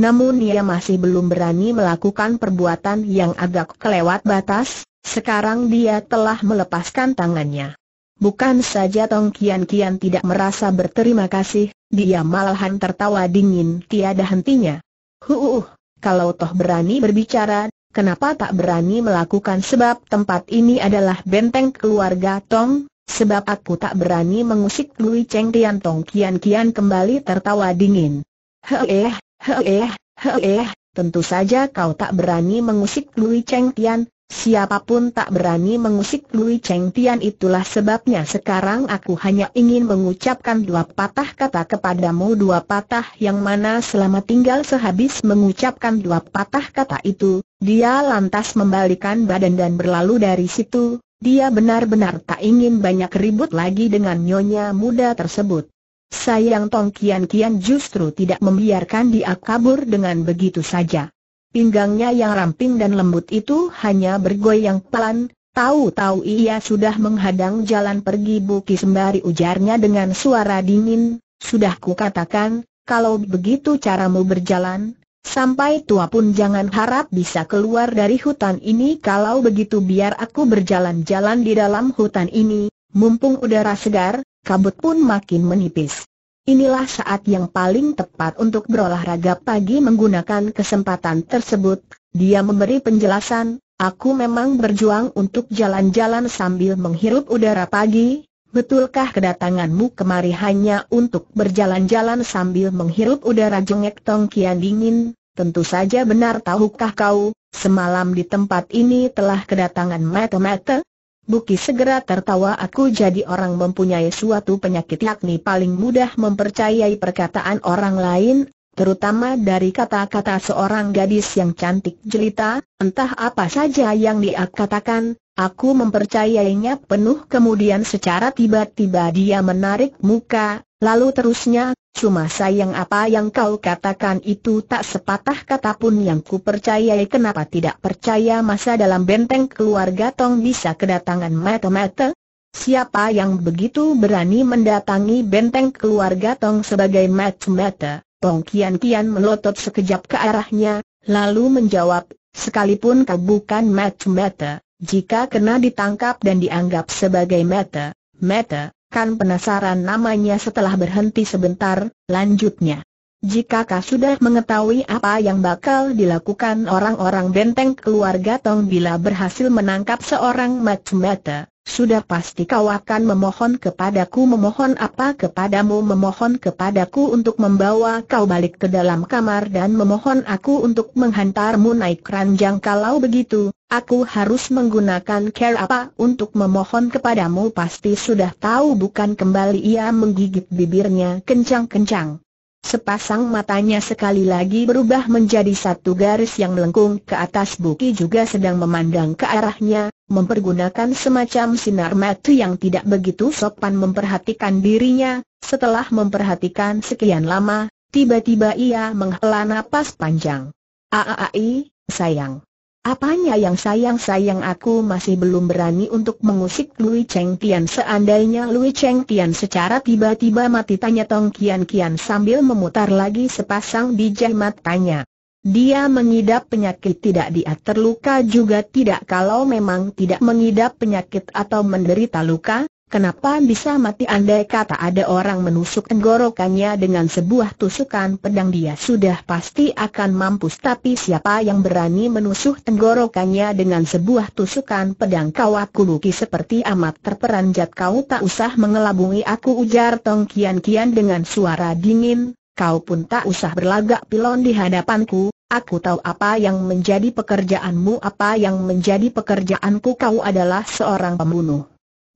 A: Namun ia masih belum berani melakukan perbuatan yang agak kelewat batas, sekarang dia telah melepaskan tangannya. Bukan saja Tong Kian Kian tidak merasa berterima kasih, dia malahan tertawa dingin tiada hentinya. Huuuh, uh, uh, kalau toh berani berbicara, kenapa tak berani melakukan sebab tempat ini adalah benteng keluarga Tong, sebab aku tak berani mengusik Lui Cheng Tian Tong Kian Kian kembali tertawa dingin. Heeh, heeh, heeh, tentu saja kau tak berani mengusik Lui Cheng Tian, Siapapun tak berani mengusik Lui Cheng Tian itulah sebabnya sekarang aku hanya ingin mengucapkan dua patah kata kepadamu dua patah yang mana selama tinggal sehabis mengucapkan dua patah kata itu, dia lantas membalikan badan dan berlalu dari situ, dia benar-benar tak ingin banyak ribut lagi dengan nyonya muda tersebut. Sayang Tong Kian Kian justru tidak membiarkan dia kabur dengan begitu saja. Pinggangnya yang ramping dan lembut itu hanya bergoyang pelan, tahu-tahu ia sudah menghadang jalan pergi Buki sembari ujarnya dengan suara dingin, sudah ku katakan, kalau begitu caramu berjalan, sampai tua pun jangan harap bisa keluar dari hutan ini kalau begitu biar aku berjalan-jalan di dalam hutan ini, mumpung udara segar, kabut pun makin menipis. Inilah saat yang paling tepat untuk berolahraga pagi menggunakan kesempatan tersebut. Dia memberi penjelasan, aku memang berjuang untuk jalan-jalan sambil menghirup udara pagi. Betulkah kedatanganmu kemari hanya untuk berjalan-jalan sambil menghirup udara jengek Tong Kian dingin? Tentu saja benar tahukah kau, semalam di tempat ini telah kedatangan mata-mata, Buki segera tertawa aku jadi orang mempunyai suatu penyakit yakni paling mudah mempercayai perkataan orang lain, terutama dari kata-kata seorang gadis yang cantik jelita, entah apa saja yang dia katakan, aku mempercayainya penuh kemudian secara tiba-tiba dia menarik muka, Lalu terusnya, cuma sayang apa yang kau katakan itu tak sepatah kata pun yang ku percayai kenapa tidak percaya masa dalam benteng keluarga Tong bisa kedatangan mata-mata? Siapa yang begitu berani mendatangi benteng keluarga Tong sebagai mata-mata? Tong kian-kian melotot sekejap ke arahnya, lalu menjawab, sekalipun kau bukan mata-mata, jika kena ditangkap dan dianggap sebagai mata, mata, akan penasaran namanya setelah berhenti sebentar, lanjutnya. Jika kau sudah mengetahui apa yang bakal dilakukan orang-orang benteng keluarga Tong bila berhasil menangkap seorang Matmata, sudah pasti kau akan memohon kepadaku memohon apa kepadamu memohon kepadaku untuk membawa kau balik ke dalam kamar dan memohon aku untuk menghantarmu naik keranjang kalau begitu, aku harus menggunakan care apa untuk memohon kepadamu pasti sudah tahu bukan kembali ia menggigit bibirnya kencang-kencang. Sepasang matanya sekali lagi berubah menjadi satu garis yang melengkung ke atas Buki juga sedang memandang ke arahnya, mempergunakan semacam sinar mata yang tidak begitu sopan memperhatikan dirinya, setelah memperhatikan sekian lama, tiba-tiba ia menghela napas panjang. Aai, sayang. Apanya yang sayang-sayang aku masih belum berani untuk mengusik Lui Cheng Tian Seandainya Lui Cheng Tian secara tiba-tiba mati tanya Tong Kian Kian sambil memutar lagi sepasang biji matanya Dia mengidap penyakit tidak dia terluka juga tidak kalau memang tidak mengidap penyakit atau menderita luka Kenapa bisa mati andai kata ada orang menusuk tenggorokannya dengan sebuah tusukan pedang dia sudah pasti akan mampus tapi siapa yang berani menusuk tenggorokannya dengan sebuah tusukan pedang kau aku luki seperti amat terperanjat kau tak usah mengelabungi aku ujar Tong Kian Kian dengan suara dingin, kau pun tak usah berlagak pilon di hadapanku, Aku tahu apa yang menjadi pekerjaanmu apa yang menjadi pekerjaanku kau adalah seorang pembunuh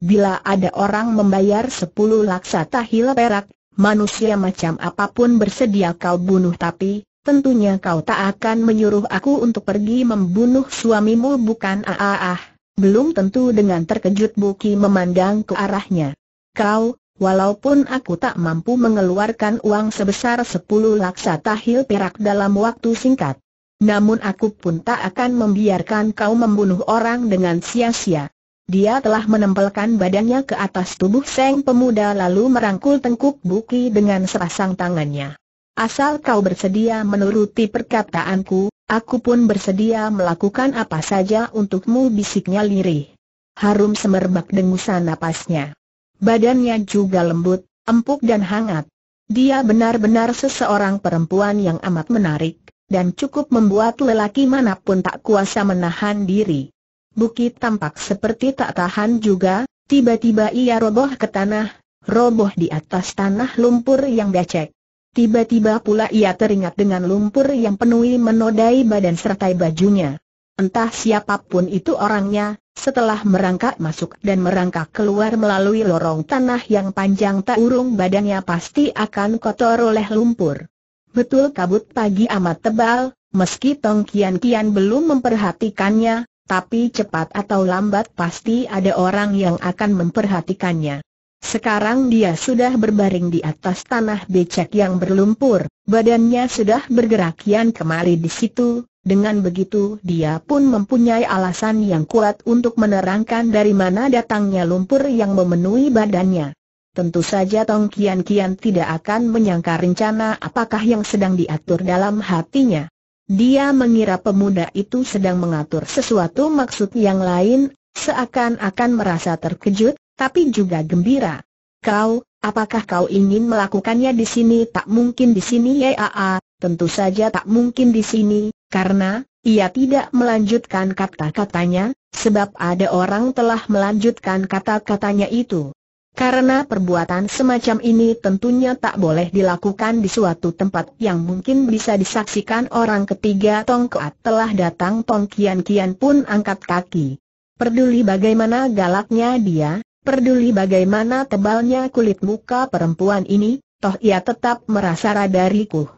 A: Bila ada orang membayar sepuluh laksa tahil perak, manusia macam apapun bersedia kau bunuh tapi, tentunya kau tak akan menyuruh aku untuk pergi membunuh suamimu bukan ah ah Belum tentu dengan terkejut Buki memandang ke arahnya. Kau, walaupun aku tak mampu mengeluarkan uang sebesar sepuluh laksa tahil perak dalam waktu singkat. Namun aku pun tak akan membiarkan kau membunuh orang dengan sia-sia. Dia telah menempelkan badannya ke atas tubuh Seng Pemuda lalu merangkul tengkuk Buki dengan serasang tangannya. Asal kau bersedia menuruti perkataanku, aku pun bersedia melakukan apa saja untukmu bisiknya lirih. Harum semerbak dengusan napasnya. Badannya juga lembut, empuk dan hangat. Dia benar-benar seseorang perempuan yang amat menarik, dan cukup membuat lelaki manapun tak kuasa menahan diri. Bukit tampak seperti tak tahan juga, tiba-tiba ia roboh ke tanah, roboh di atas tanah lumpur yang becek. Tiba-tiba pula ia teringat dengan lumpur yang penuhi menodai badan serta bajunya. Entah siapapun itu orangnya, setelah merangkak masuk dan merangkak keluar melalui lorong tanah yang panjang tak urung badannya pasti akan kotor oleh lumpur. Betul kabut pagi amat tebal, meski Tong Kian Kian belum memperhatikannya, tapi cepat atau lambat pasti ada orang yang akan memperhatikannya. Sekarang dia sudah berbaring di atas tanah becek yang berlumpur, badannya sudah bergerak kian kemari di situ, dengan begitu dia pun mempunyai alasan yang kuat untuk menerangkan dari mana datangnya lumpur yang memenuhi badannya. Tentu saja Tong Kian Kian tidak akan menyangka rencana apakah yang sedang diatur dalam hatinya. Dia mengira pemuda itu sedang mengatur sesuatu maksud yang lain, seakan-akan merasa terkejut, tapi juga gembira. Kau, apakah kau ingin melakukannya di sini? Tak mungkin di sini ya, ya, ya. tentu saja tak mungkin di sini, karena ia tidak melanjutkan kata-katanya, sebab ada orang telah melanjutkan kata-katanya itu. Karena perbuatan semacam ini tentunya tak boleh dilakukan di suatu tempat yang mungkin bisa disaksikan orang ketiga Tongkoat telah datang Tong Kian Kian pun angkat kaki. Perduli bagaimana galaknya dia, perduli bagaimana tebalnya kulit muka perempuan ini, toh ia tetap merasa radariku. rikuh.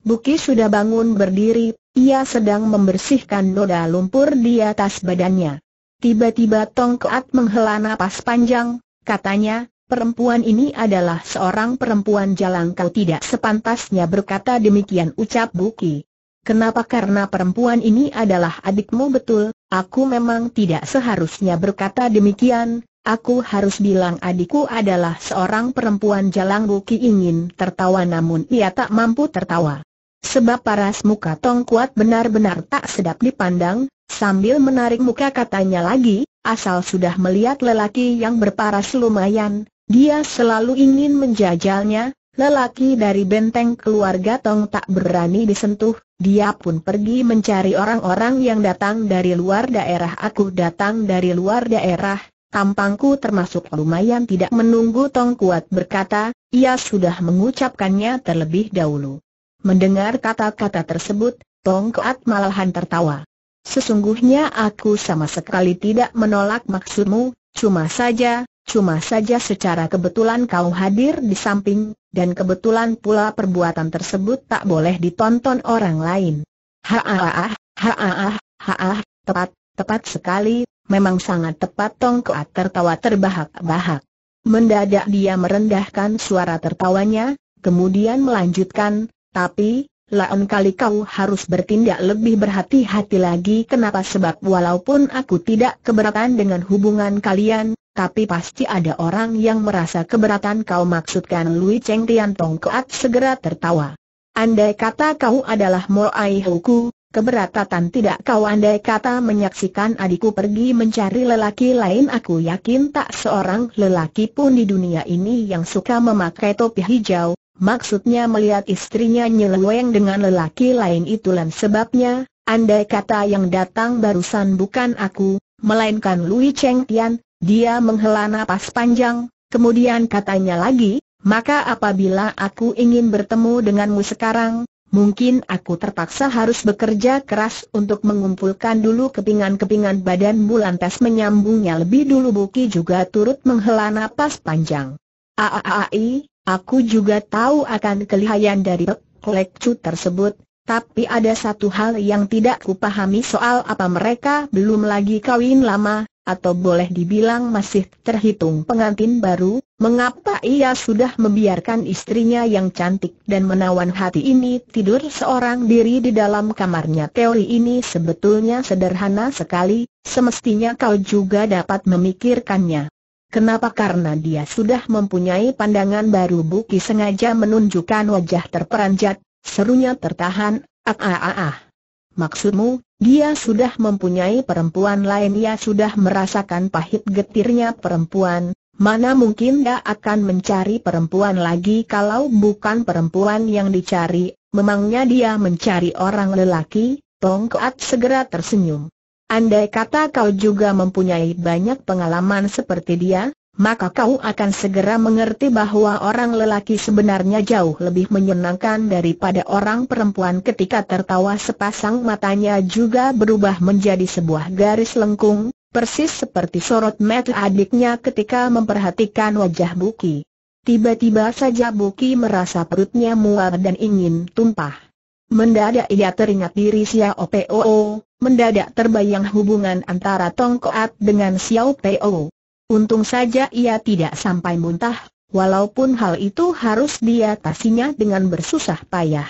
A: Buki sudah bangun berdiri, ia sedang membersihkan noda lumpur di atas badannya. Tiba-tiba Tong menghela napas panjang, Katanya, perempuan ini adalah seorang perempuan jalan kau tidak sepantasnya berkata demikian ucap Buki. Kenapa karena perempuan ini adalah adikmu betul, aku memang tidak seharusnya berkata demikian, aku harus bilang adikku adalah seorang perempuan jalan Buki ingin tertawa namun ia tak mampu tertawa. Sebab paras muka Tong Kuat benar-benar tak sedap dipandang, sambil menarik muka katanya lagi, asal sudah melihat lelaki yang berparas lumayan, dia selalu ingin menjajalnya, lelaki dari benteng keluarga Tong tak berani disentuh, dia pun pergi mencari orang-orang yang datang dari luar daerah aku datang dari luar daerah, tampangku termasuk lumayan tidak menunggu Tong kuat berkata, ia sudah mengucapkannya terlebih dahulu. Mendengar kata-kata tersebut, Tong Kuat malahan tertawa. Sesungguhnya aku sama sekali tidak menolak maksudmu, cuma saja, cuma saja secara kebetulan kau hadir di samping, dan kebetulan pula perbuatan tersebut tak boleh ditonton orang lain. Haaah, haaah, haaah, tepat, tepat sekali, memang sangat tepat Tongkoat tertawa terbahak-bahak. Mendadak dia merendahkan suara tertawanya, kemudian melanjutkan, tapi, lain kali kau harus bertindak lebih berhati-hati lagi kenapa sebab walaupun aku tidak keberatan dengan hubungan kalian, tapi pasti ada orang yang merasa keberatan kau maksudkan Lui Cheng Tian Tong Keat segera tertawa. Andai kata kau adalah Ai Huku, keberatan tidak kau andai kata menyaksikan adikku pergi mencari lelaki lain aku yakin tak seorang lelaki pun di dunia ini yang suka memakai topi hijau, Maksudnya melihat istrinya nyeleweng dengan lelaki lain itulah sebabnya, andai kata yang datang barusan bukan aku, melainkan Lui Cheng Tian, dia menghela nafas panjang, kemudian katanya lagi, maka apabila aku ingin bertemu denganmu sekarang, Mungkin aku terpaksa harus bekerja keras untuk mengumpulkan dulu kepingan-kepingan badan bulan lantas menyambungnya lebih dulu Buki juga turut menghela nafas panjang. Aaai, Aku juga tahu akan kelihayan dari kolekcu tersebut, tapi ada satu hal yang tidak kupahami soal apa mereka belum lagi kawin lama, atau boleh dibilang masih terhitung pengantin baru, mengapa ia sudah membiarkan istrinya yang cantik dan menawan hati ini tidur seorang diri di dalam kamarnya. Teori ini sebetulnya sederhana sekali, semestinya kau juga dapat memikirkannya. Kenapa? Karena dia sudah mempunyai pandangan baru Buki sengaja menunjukkan wajah terperanjat, serunya tertahan, ah ah ah ah. Maksudmu, dia sudah mempunyai perempuan lain ia sudah merasakan pahit getirnya perempuan, mana mungkin dia akan mencari perempuan lagi kalau bukan perempuan yang dicari, memangnya dia mencari orang lelaki, Tongkat segera tersenyum. Andai kata kau juga mempunyai banyak pengalaman seperti dia, maka kau akan segera mengerti bahwa orang lelaki sebenarnya jauh lebih menyenangkan daripada orang perempuan ketika tertawa sepasang matanya juga berubah menjadi sebuah garis lengkung, persis seperti sorot mata adiknya ketika memperhatikan wajah Buki. Tiba-tiba saja Buki merasa perutnya mual dan ingin tumpah. Mendadak ia teringat diri Xiao O, mendadak terbayang hubungan antara Tong Koat dengan Xiao O. Untung saja ia tidak sampai muntah, walaupun hal itu harus diatasinya dengan bersusah payah.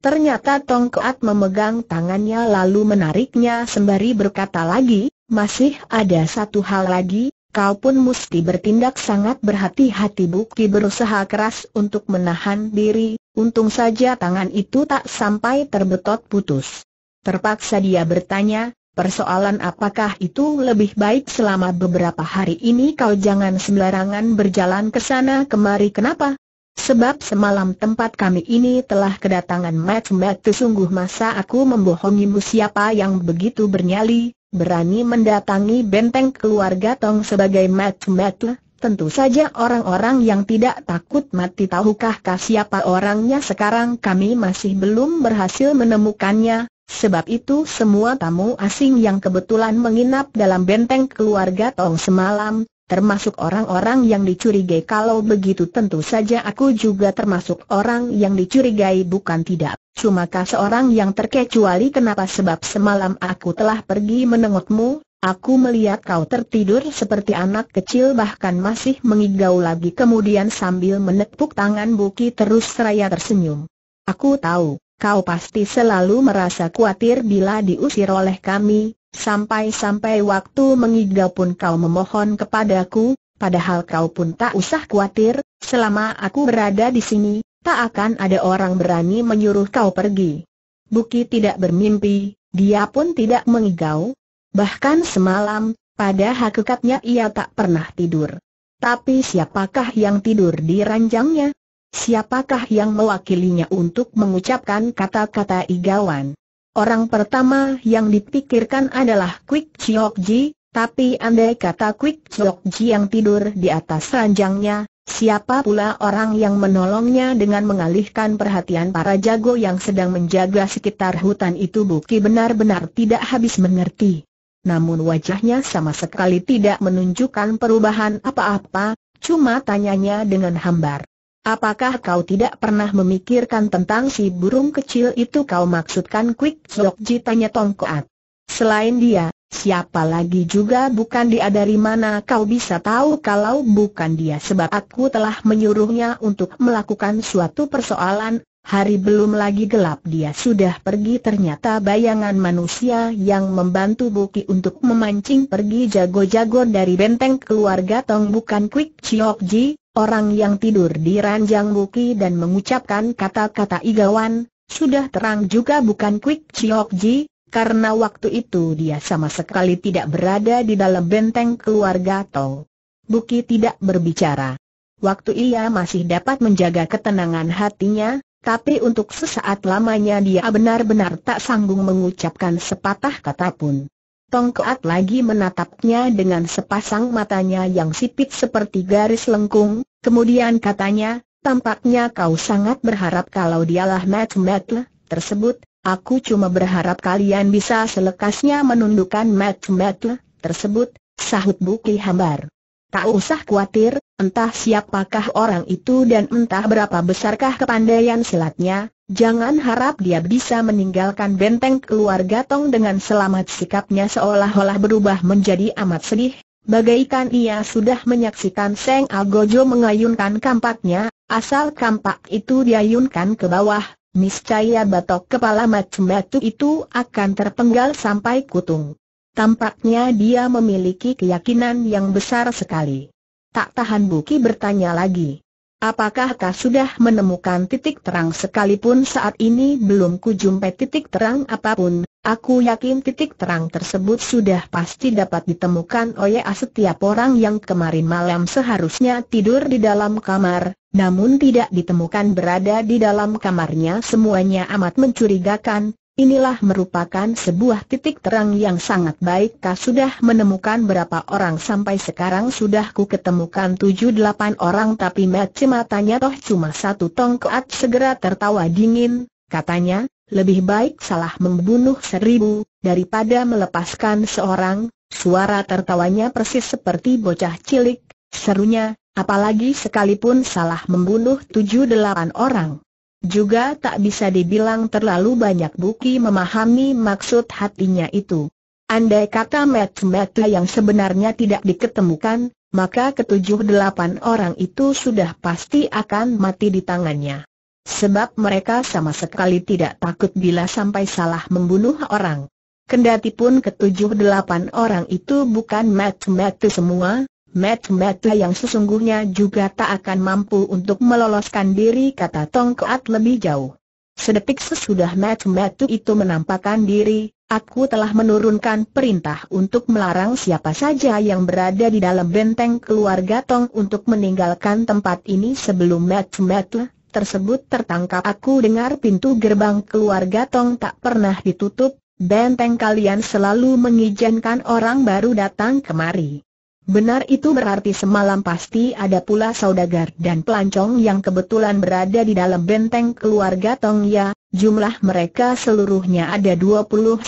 A: Ternyata Tong Koat memegang tangannya lalu menariknya sembari berkata lagi, masih ada satu hal lagi, kau pun mesti bertindak sangat berhati-hati Bukti berusaha keras untuk menahan diri, untung saja tangan itu tak sampai terbetot putus. Terpaksa dia bertanya, persoalan apakah itu lebih baik selama beberapa hari ini kau jangan sembarangan berjalan ke sana kemari kenapa? Sebab semalam tempat kami ini telah kedatangan mat-mat sungguh masa aku membohongimu siapa yang begitu bernyali, berani mendatangi benteng keluarga Tong sebagai metu tentu saja orang-orang yang tidak takut mati tahukah siapa orangnya sekarang kami masih belum berhasil menemukannya, Sebab itu semua tamu asing yang kebetulan menginap dalam benteng keluarga Tong semalam, termasuk orang-orang yang dicurigai kalau begitu tentu saja aku juga termasuk orang yang dicurigai bukan tidak. Cumakah seorang yang terkecuali kenapa sebab semalam aku telah pergi menengokmu, Aku melihat kau tertidur seperti anak kecil bahkan masih mengigau lagi kemudian sambil menepuk tangan Buki terus seraya tersenyum. Aku tahu, kau pasti selalu merasa khawatir bila diusir oleh kami, Sampai-sampai waktu mengigau pun kau memohon kepadaku, padahal kau pun tak usah khawatir, selama aku berada di sini, tak akan ada orang berani menyuruh kau pergi. Buki tidak bermimpi, dia pun tidak mengigau. Bahkan semalam, pada hakikatnya ia tak pernah tidur. Tapi siapakah yang tidur di ranjangnya? Siapakah yang mewakilinya untuk mengucapkan kata-kata igawan? Orang pertama yang dipikirkan adalah Quick Chiok Ji, tapi andai kata Quick Chiok Ji yang tidur di atas ranjangnya, siapa pula orang yang menolongnya dengan mengalihkan perhatian para jago yang sedang menjaga sekitar hutan itu Bukti benar-benar tidak habis mengerti. Namun wajahnya sama sekali tidak menunjukkan perubahan apa-apa, cuma tanyanya dengan hambar. Apakah kau tidak pernah memikirkan tentang si burung kecil itu kau maksudkan Quick Chok Ji tanya Tong Koat. Selain dia, siapa lagi juga bukan dia dari mana kau bisa tahu kalau bukan dia sebab aku telah menyuruhnya untuk melakukan suatu persoalan, hari belum lagi gelap dia sudah pergi ternyata bayangan manusia yang membantu Buki untuk memancing pergi jago-jago dari benteng keluarga Tong bukan Quick Chok Ji, Orang yang tidur di ranjang buki dan mengucapkan kata-kata igawan, sudah terang juga bukan Quick Chiok Ji, karena waktu itu dia sama sekali tidak berada di dalam benteng keluarga Tong. Buki tidak berbicara. Waktu ia masih dapat menjaga ketenangan hatinya, tapi untuk sesaat lamanya dia benar-benar tak sanggup mengucapkan sepatah kata pun. Tongkoat lagi menatapnya dengan sepasang matanya yang sipit seperti garis lengkung, kemudian katanya, tampaknya kau sangat berharap kalau dialah Matt Matt tersebut, aku cuma berharap kalian bisa selekasnya menundukkan Matt Matt tersebut, sahut Buki Hambar. Tak usah khawatir, entah siapakah orang itu dan entah berapa besarkah kepandaian silatnya, Jangan harap dia bisa meninggalkan benteng keluarga Tong dengan selamat sikapnya seolah-olah berubah menjadi amat sedih, bagaikan ia sudah menyaksikan Seng Algojo mengayunkan kampaknya, asal kampak itu diayunkan ke bawah, niscaya batok kepala macam batu itu akan terpenggal sampai kutung. Tampaknya dia memiliki keyakinan yang besar sekali. Tak tahan Buki bertanya lagi. Apakah kau sudah menemukan titik terang sekalipun saat ini belum kujumpai titik terang apapun, aku yakin titik terang tersebut sudah pasti dapat ditemukan oleh setiap orang yang kemarin malam seharusnya tidur di dalam kamar, namun tidak ditemukan berada di dalam kamarnya semuanya amat mencurigakan, Inilah merupakan sebuah titik terang yang sangat baik Kau sudah menemukan berapa orang sampai sekarang sudah ku ketemukan tujuh delapan orang tapi matanya toh cuma satu tongkat segera tertawa dingin, katanya, lebih baik salah membunuh seribu, daripada melepaskan seorang, suara tertawanya persis seperti bocah cilik, serunya, apalagi sekalipun salah membunuh tujuh delapan orang. Juga tak bisa dibilang terlalu banyak Buki memahami maksud hatinya itu. Andai kata mata-mata yang sebenarnya tidak diketemukan, maka ketujuh delapan orang itu sudah pasti akan mati di tangannya. Sebab mereka sama sekali tidak takut bila sampai salah membunuh orang. Kendati pun ketujuh delapan orang itu bukan mata-mata semua, Mat Mata yang sesungguhnya juga tak akan mampu untuk meloloskan diri kata Tong Keat lebih jauh. Sedetik sesudah Mat Mata itu menampakkan diri, aku telah menurunkan perintah untuk melarang siapa saja yang berada di dalam benteng keluarga Tong untuk meninggalkan tempat ini sebelum Mat Mata tersebut tertangkap. Aku dengar pintu gerbang keluarga Tong tak pernah ditutup, benteng kalian selalu mengizinkan orang baru datang kemari. Benar itu berarti semalam pasti ada pula saudagar dan pelancong yang kebetulan berada di dalam benteng keluarga Tong ya jumlah mereka seluruhnya ada 29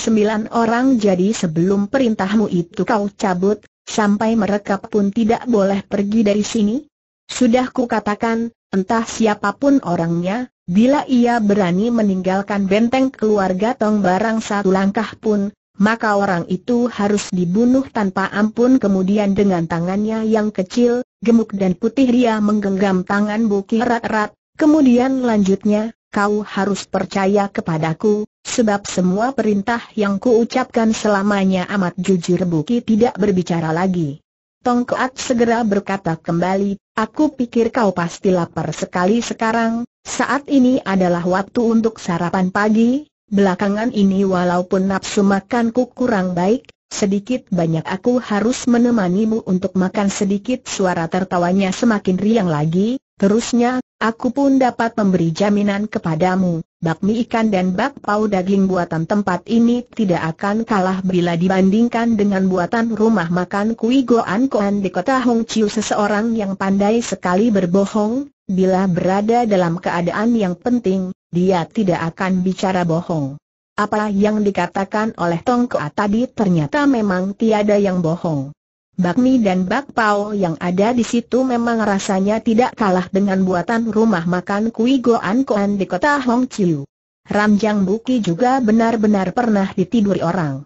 A: orang jadi sebelum perintahmu itu kau cabut, sampai mereka pun tidak boleh pergi dari sini? Sudah kukatakan, entah siapapun orangnya, bila ia berani meninggalkan benteng keluarga Tong barang satu langkah pun, maka orang itu harus dibunuh tanpa ampun kemudian dengan tangannya yang kecil, gemuk dan putih dia menggenggam tangan Buki erat-erat, kemudian lanjutnya, kau harus percaya kepadaku, sebab semua perintah yang kuucapkan selamanya amat jujur Buki tidak berbicara lagi. Tongkat segera berkata kembali, aku pikir kau pasti lapar sekali sekarang, saat ini adalah waktu untuk sarapan pagi, Belakangan ini walaupun nafsu makanku kurang baik, sedikit banyak aku harus menemanimu untuk makan sedikit suara tertawanya semakin riang lagi, terusnya, aku pun dapat memberi jaminan kepadamu, bakmi ikan dan bakpao daging buatan tempat ini tidak akan kalah bila dibandingkan dengan buatan rumah makan Kui Goan Koan di kota Hongqiu seseorang yang pandai sekali berbohong, Bila berada dalam keadaan yang penting, dia tidak akan bicara bohong. Apa yang dikatakan oleh Tong Kua tadi ternyata memang tiada yang bohong. Bakmi dan bakpao yang ada di situ memang rasanya tidak kalah dengan buatan rumah makan Kui Goan Koan di kota Hong Chiu. Ramjang Buki juga benar-benar pernah ditiduri orang.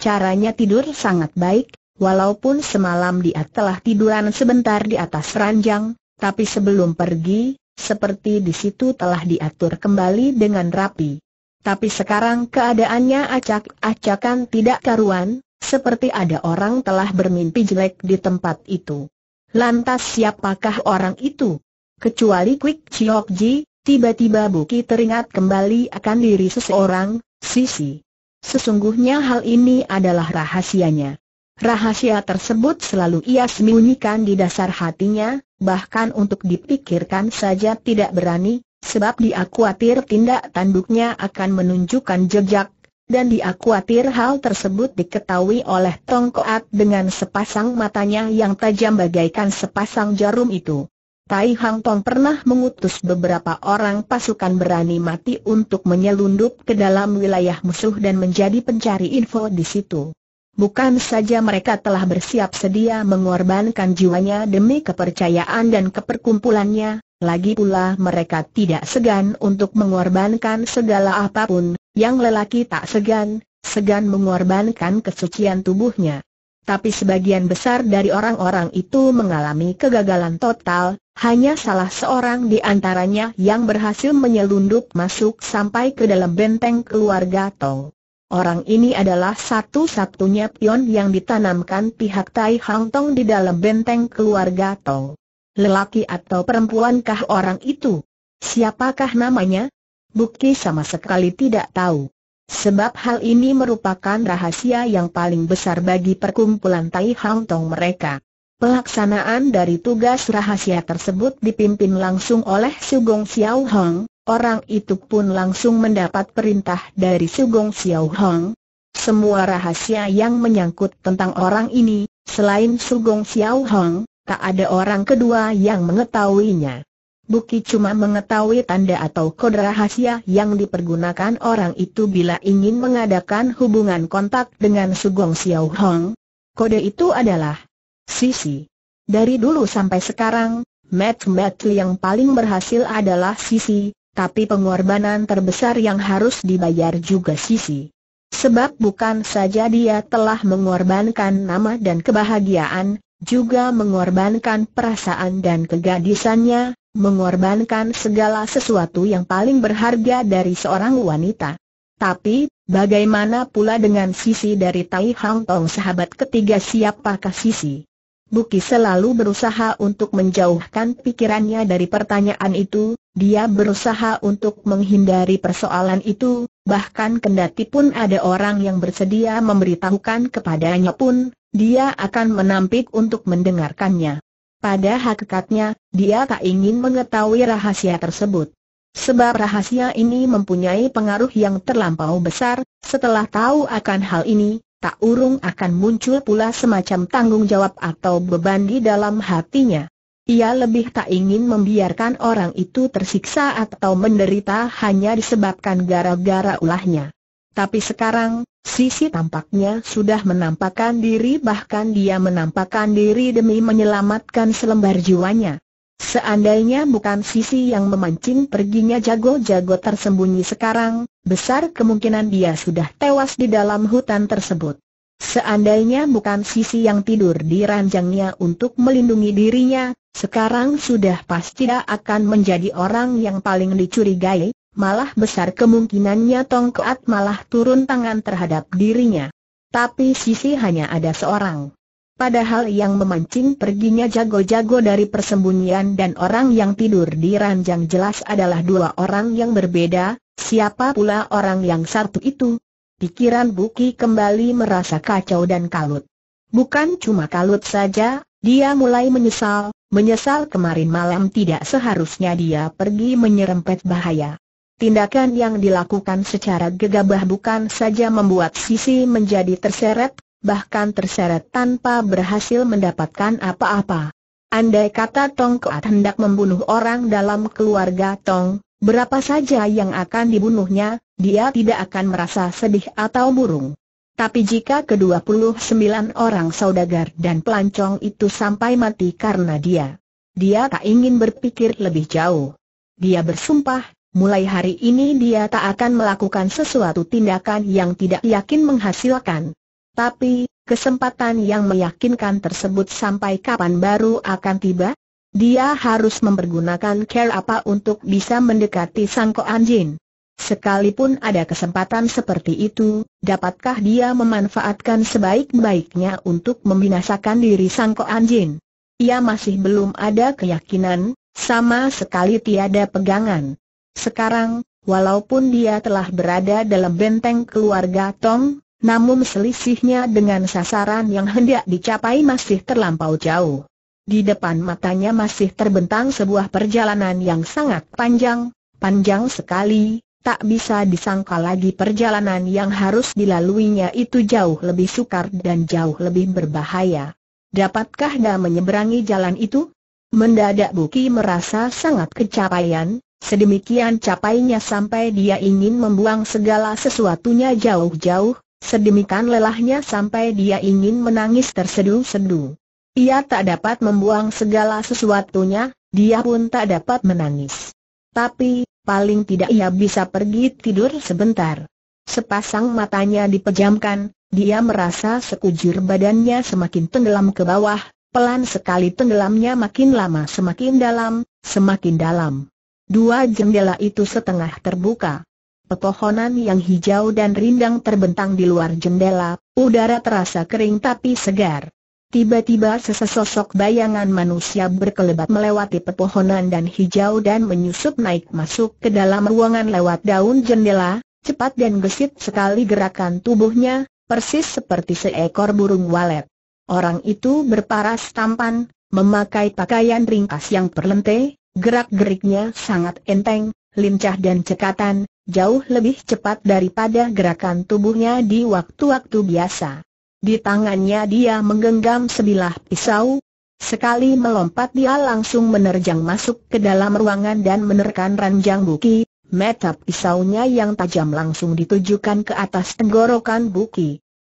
A: Caranya tidur sangat baik, walaupun semalam dia telah tiduran sebentar di atas ranjang, tapi sebelum pergi, seperti di situ telah diatur kembali dengan rapi. Tapi sekarang keadaannya acak-acakan tidak karuan, seperti ada orang telah bermimpi jelek di tempat itu. Lantas siapakah orang itu? Kecuali Quick Chiok Ji, tiba-tiba Buki teringat kembali akan diri seseorang, Sisi. Sesungguhnya hal ini adalah rahasianya. Rahasia tersebut selalu ia sembunyikan di dasar hatinya, bahkan untuk dipikirkan saja tidak berani, sebab dia khawatir tindak tanduknya akan menunjukkan jejak, dan dia khawatir hal tersebut diketahui oleh Tong Koat dengan sepasang matanya yang tajam bagaikan sepasang jarum itu. Tai Hang Tong pernah mengutus beberapa orang pasukan berani mati untuk menyelundup ke dalam wilayah musuh dan menjadi pencari info di situ. Bukan saja mereka telah bersiap sedia mengorbankan jiwanya demi kepercayaan dan keperkumpulannya, lagi pula mereka tidak segan untuk mengorbankan segala apapun, yang lelaki tak segan, segan mengorbankan kesucian tubuhnya. Tapi sebagian besar dari orang-orang itu mengalami kegagalan total, hanya salah seorang di antaranya yang berhasil menyelundup masuk sampai ke dalam benteng keluarga Tong. Orang ini adalah satu-satunya pion yang ditanamkan pihak Tai Hang Tong di dalam benteng keluarga Tong. Lelaki atau perempuankah orang itu? Siapakah namanya? Bukti sama sekali tidak tahu. Sebab hal ini merupakan rahasia yang paling besar bagi perkumpulan Tai Hang Tong mereka. Pelaksanaan dari tugas rahasia tersebut dipimpin langsung oleh Sugong Xiao Hong, Orang itu pun langsung mendapat perintah dari Sugong Xiao Hong. Semua rahasia yang menyangkut tentang orang ini, selain Sugong Xiao Hong, tak ada orang kedua yang mengetahuinya. Buki cuma mengetahui tanda atau kode rahasia yang dipergunakan orang itu bila ingin mengadakan hubungan kontak dengan Sugong Xiao Hong. Kode itu adalah Sisi. Dari dulu sampai sekarang, match Mat yang paling berhasil adalah Sisi, tapi pengorbanan terbesar yang harus dibayar juga Sisi. Sebab bukan saja dia telah mengorbankan nama dan kebahagiaan, juga mengorbankan perasaan dan kegadisannya, mengorbankan segala sesuatu yang paling berharga dari seorang wanita. Tapi, bagaimana pula dengan Sisi dari Tai Hang Tong sahabat ketiga siapakah Sisi? Buki selalu berusaha untuk menjauhkan pikirannya dari pertanyaan itu, dia berusaha untuk menghindari persoalan itu, bahkan kendati pun ada orang yang bersedia memberitahukan kepadanya pun, dia akan menampik untuk mendengarkannya. Pada hakikatnya, dia tak ingin mengetahui rahasia tersebut. Sebab rahasia ini mempunyai pengaruh yang terlampau besar, setelah tahu akan hal ini, tak urung akan muncul pula semacam tanggung jawab atau beban di dalam hatinya. Ia lebih tak ingin membiarkan orang itu tersiksa atau menderita hanya disebabkan gara-gara ulahnya. Tapi sekarang, Sisi tampaknya sudah menampakkan diri bahkan dia menampakkan diri demi menyelamatkan selembar jiwanya. Seandainya bukan Sisi yang memancing perginya jago-jago tersembunyi sekarang, besar kemungkinan dia sudah tewas di dalam hutan tersebut. Seandainya bukan sisi yang tidur di ranjangnya untuk melindungi dirinya, sekarang sudah pasti dia akan menjadi orang yang paling dicurigai, malah besar kemungkinannya Tong Keat malah turun tangan terhadap dirinya. Tapi sisi hanya ada seorang. Padahal yang memancing perginya jago-jago dari persembunyian dan orang yang tidur di ranjang jelas adalah dua orang yang berbeda, Siapa pula orang yang satu itu? Pikiran Buki kembali merasa kacau dan kalut. Bukan cuma kalut saja, dia mulai menyesal, menyesal kemarin malam tidak seharusnya dia pergi menyerempet bahaya. Tindakan yang dilakukan secara gegabah bukan saja membuat Sisi menjadi terseret, bahkan terseret tanpa berhasil mendapatkan apa-apa. Andai kata Tong Keat hendak membunuh orang dalam keluarga Tong, Berapa saja yang akan dibunuhnya, dia tidak akan merasa sedih atau murung. Tapi jika ke-29 orang saudagar dan pelancong itu sampai mati karena dia, dia tak ingin berpikir lebih jauh. Dia bersumpah, mulai hari ini dia tak akan melakukan sesuatu tindakan yang tidak yakin menghasilkan. Tapi, kesempatan yang meyakinkan tersebut sampai kapan baru akan tiba? Dia harus mempergunakan care apa untuk bisa mendekati sang Koan Jin. Sekalipun ada kesempatan seperti itu, dapatkah dia memanfaatkan sebaik-baiknya untuk membinasakan diri sang Koan Jin? Ia masih belum ada keyakinan, sama sekali tiada pegangan. Sekarang, walaupun dia telah berada dalam benteng keluarga Tong, namun selisihnya dengan sasaran yang hendak dicapai masih terlampau jauh. Di depan matanya masih terbentang sebuah perjalanan yang sangat panjang, panjang sekali, tak bisa disangka lagi perjalanan yang harus dilaluinya itu jauh lebih sukar dan jauh lebih berbahaya. Dapatkah dia menyeberangi jalan itu? Mendadak Buki merasa sangat kecapaian, sedemikian capainya sampai dia ingin membuang segala sesuatunya jauh-jauh, sedemikian lelahnya sampai dia ingin menangis terseduh-seduh. Ia tak dapat membuang segala sesuatunya, dia pun tak dapat menangis. Tapi, paling tidak ia bisa pergi tidur sebentar. Sepasang matanya dipejamkan, dia merasa sekujur badannya semakin tenggelam ke bawah, pelan sekali tenggelamnya makin lama semakin dalam, semakin dalam. Dua jendela itu setengah terbuka. Pepohonan yang hijau dan rindang terbentang di luar jendela, udara terasa kering tapi segar. Tiba-tiba sesosok bayangan manusia berkelebat melewati pepohonan dan hijau dan menyusup naik masuk ke dalam ruangan lewat daun jendela, cepat dan gesit sekali gerakan tubuhnya, persis seperti seekor burung walet. Orang itu berparas tampan, memakai pakaian ringkas yang perlente, gerak-geriknya sangat enteng, lincah dan cekatan, jauh lebih cepat daripada gerakan tubuhnya di waktu-waktu biasa. Di tangannya dia menggenggam sebilah pisau. Sekali melompat dia langsung menerjang masuk ke dalam ruangan dan menerkan ranjang Buki. Metap pisaunya yang tajam langsung ditujukan ke atas tenggorokan Buki.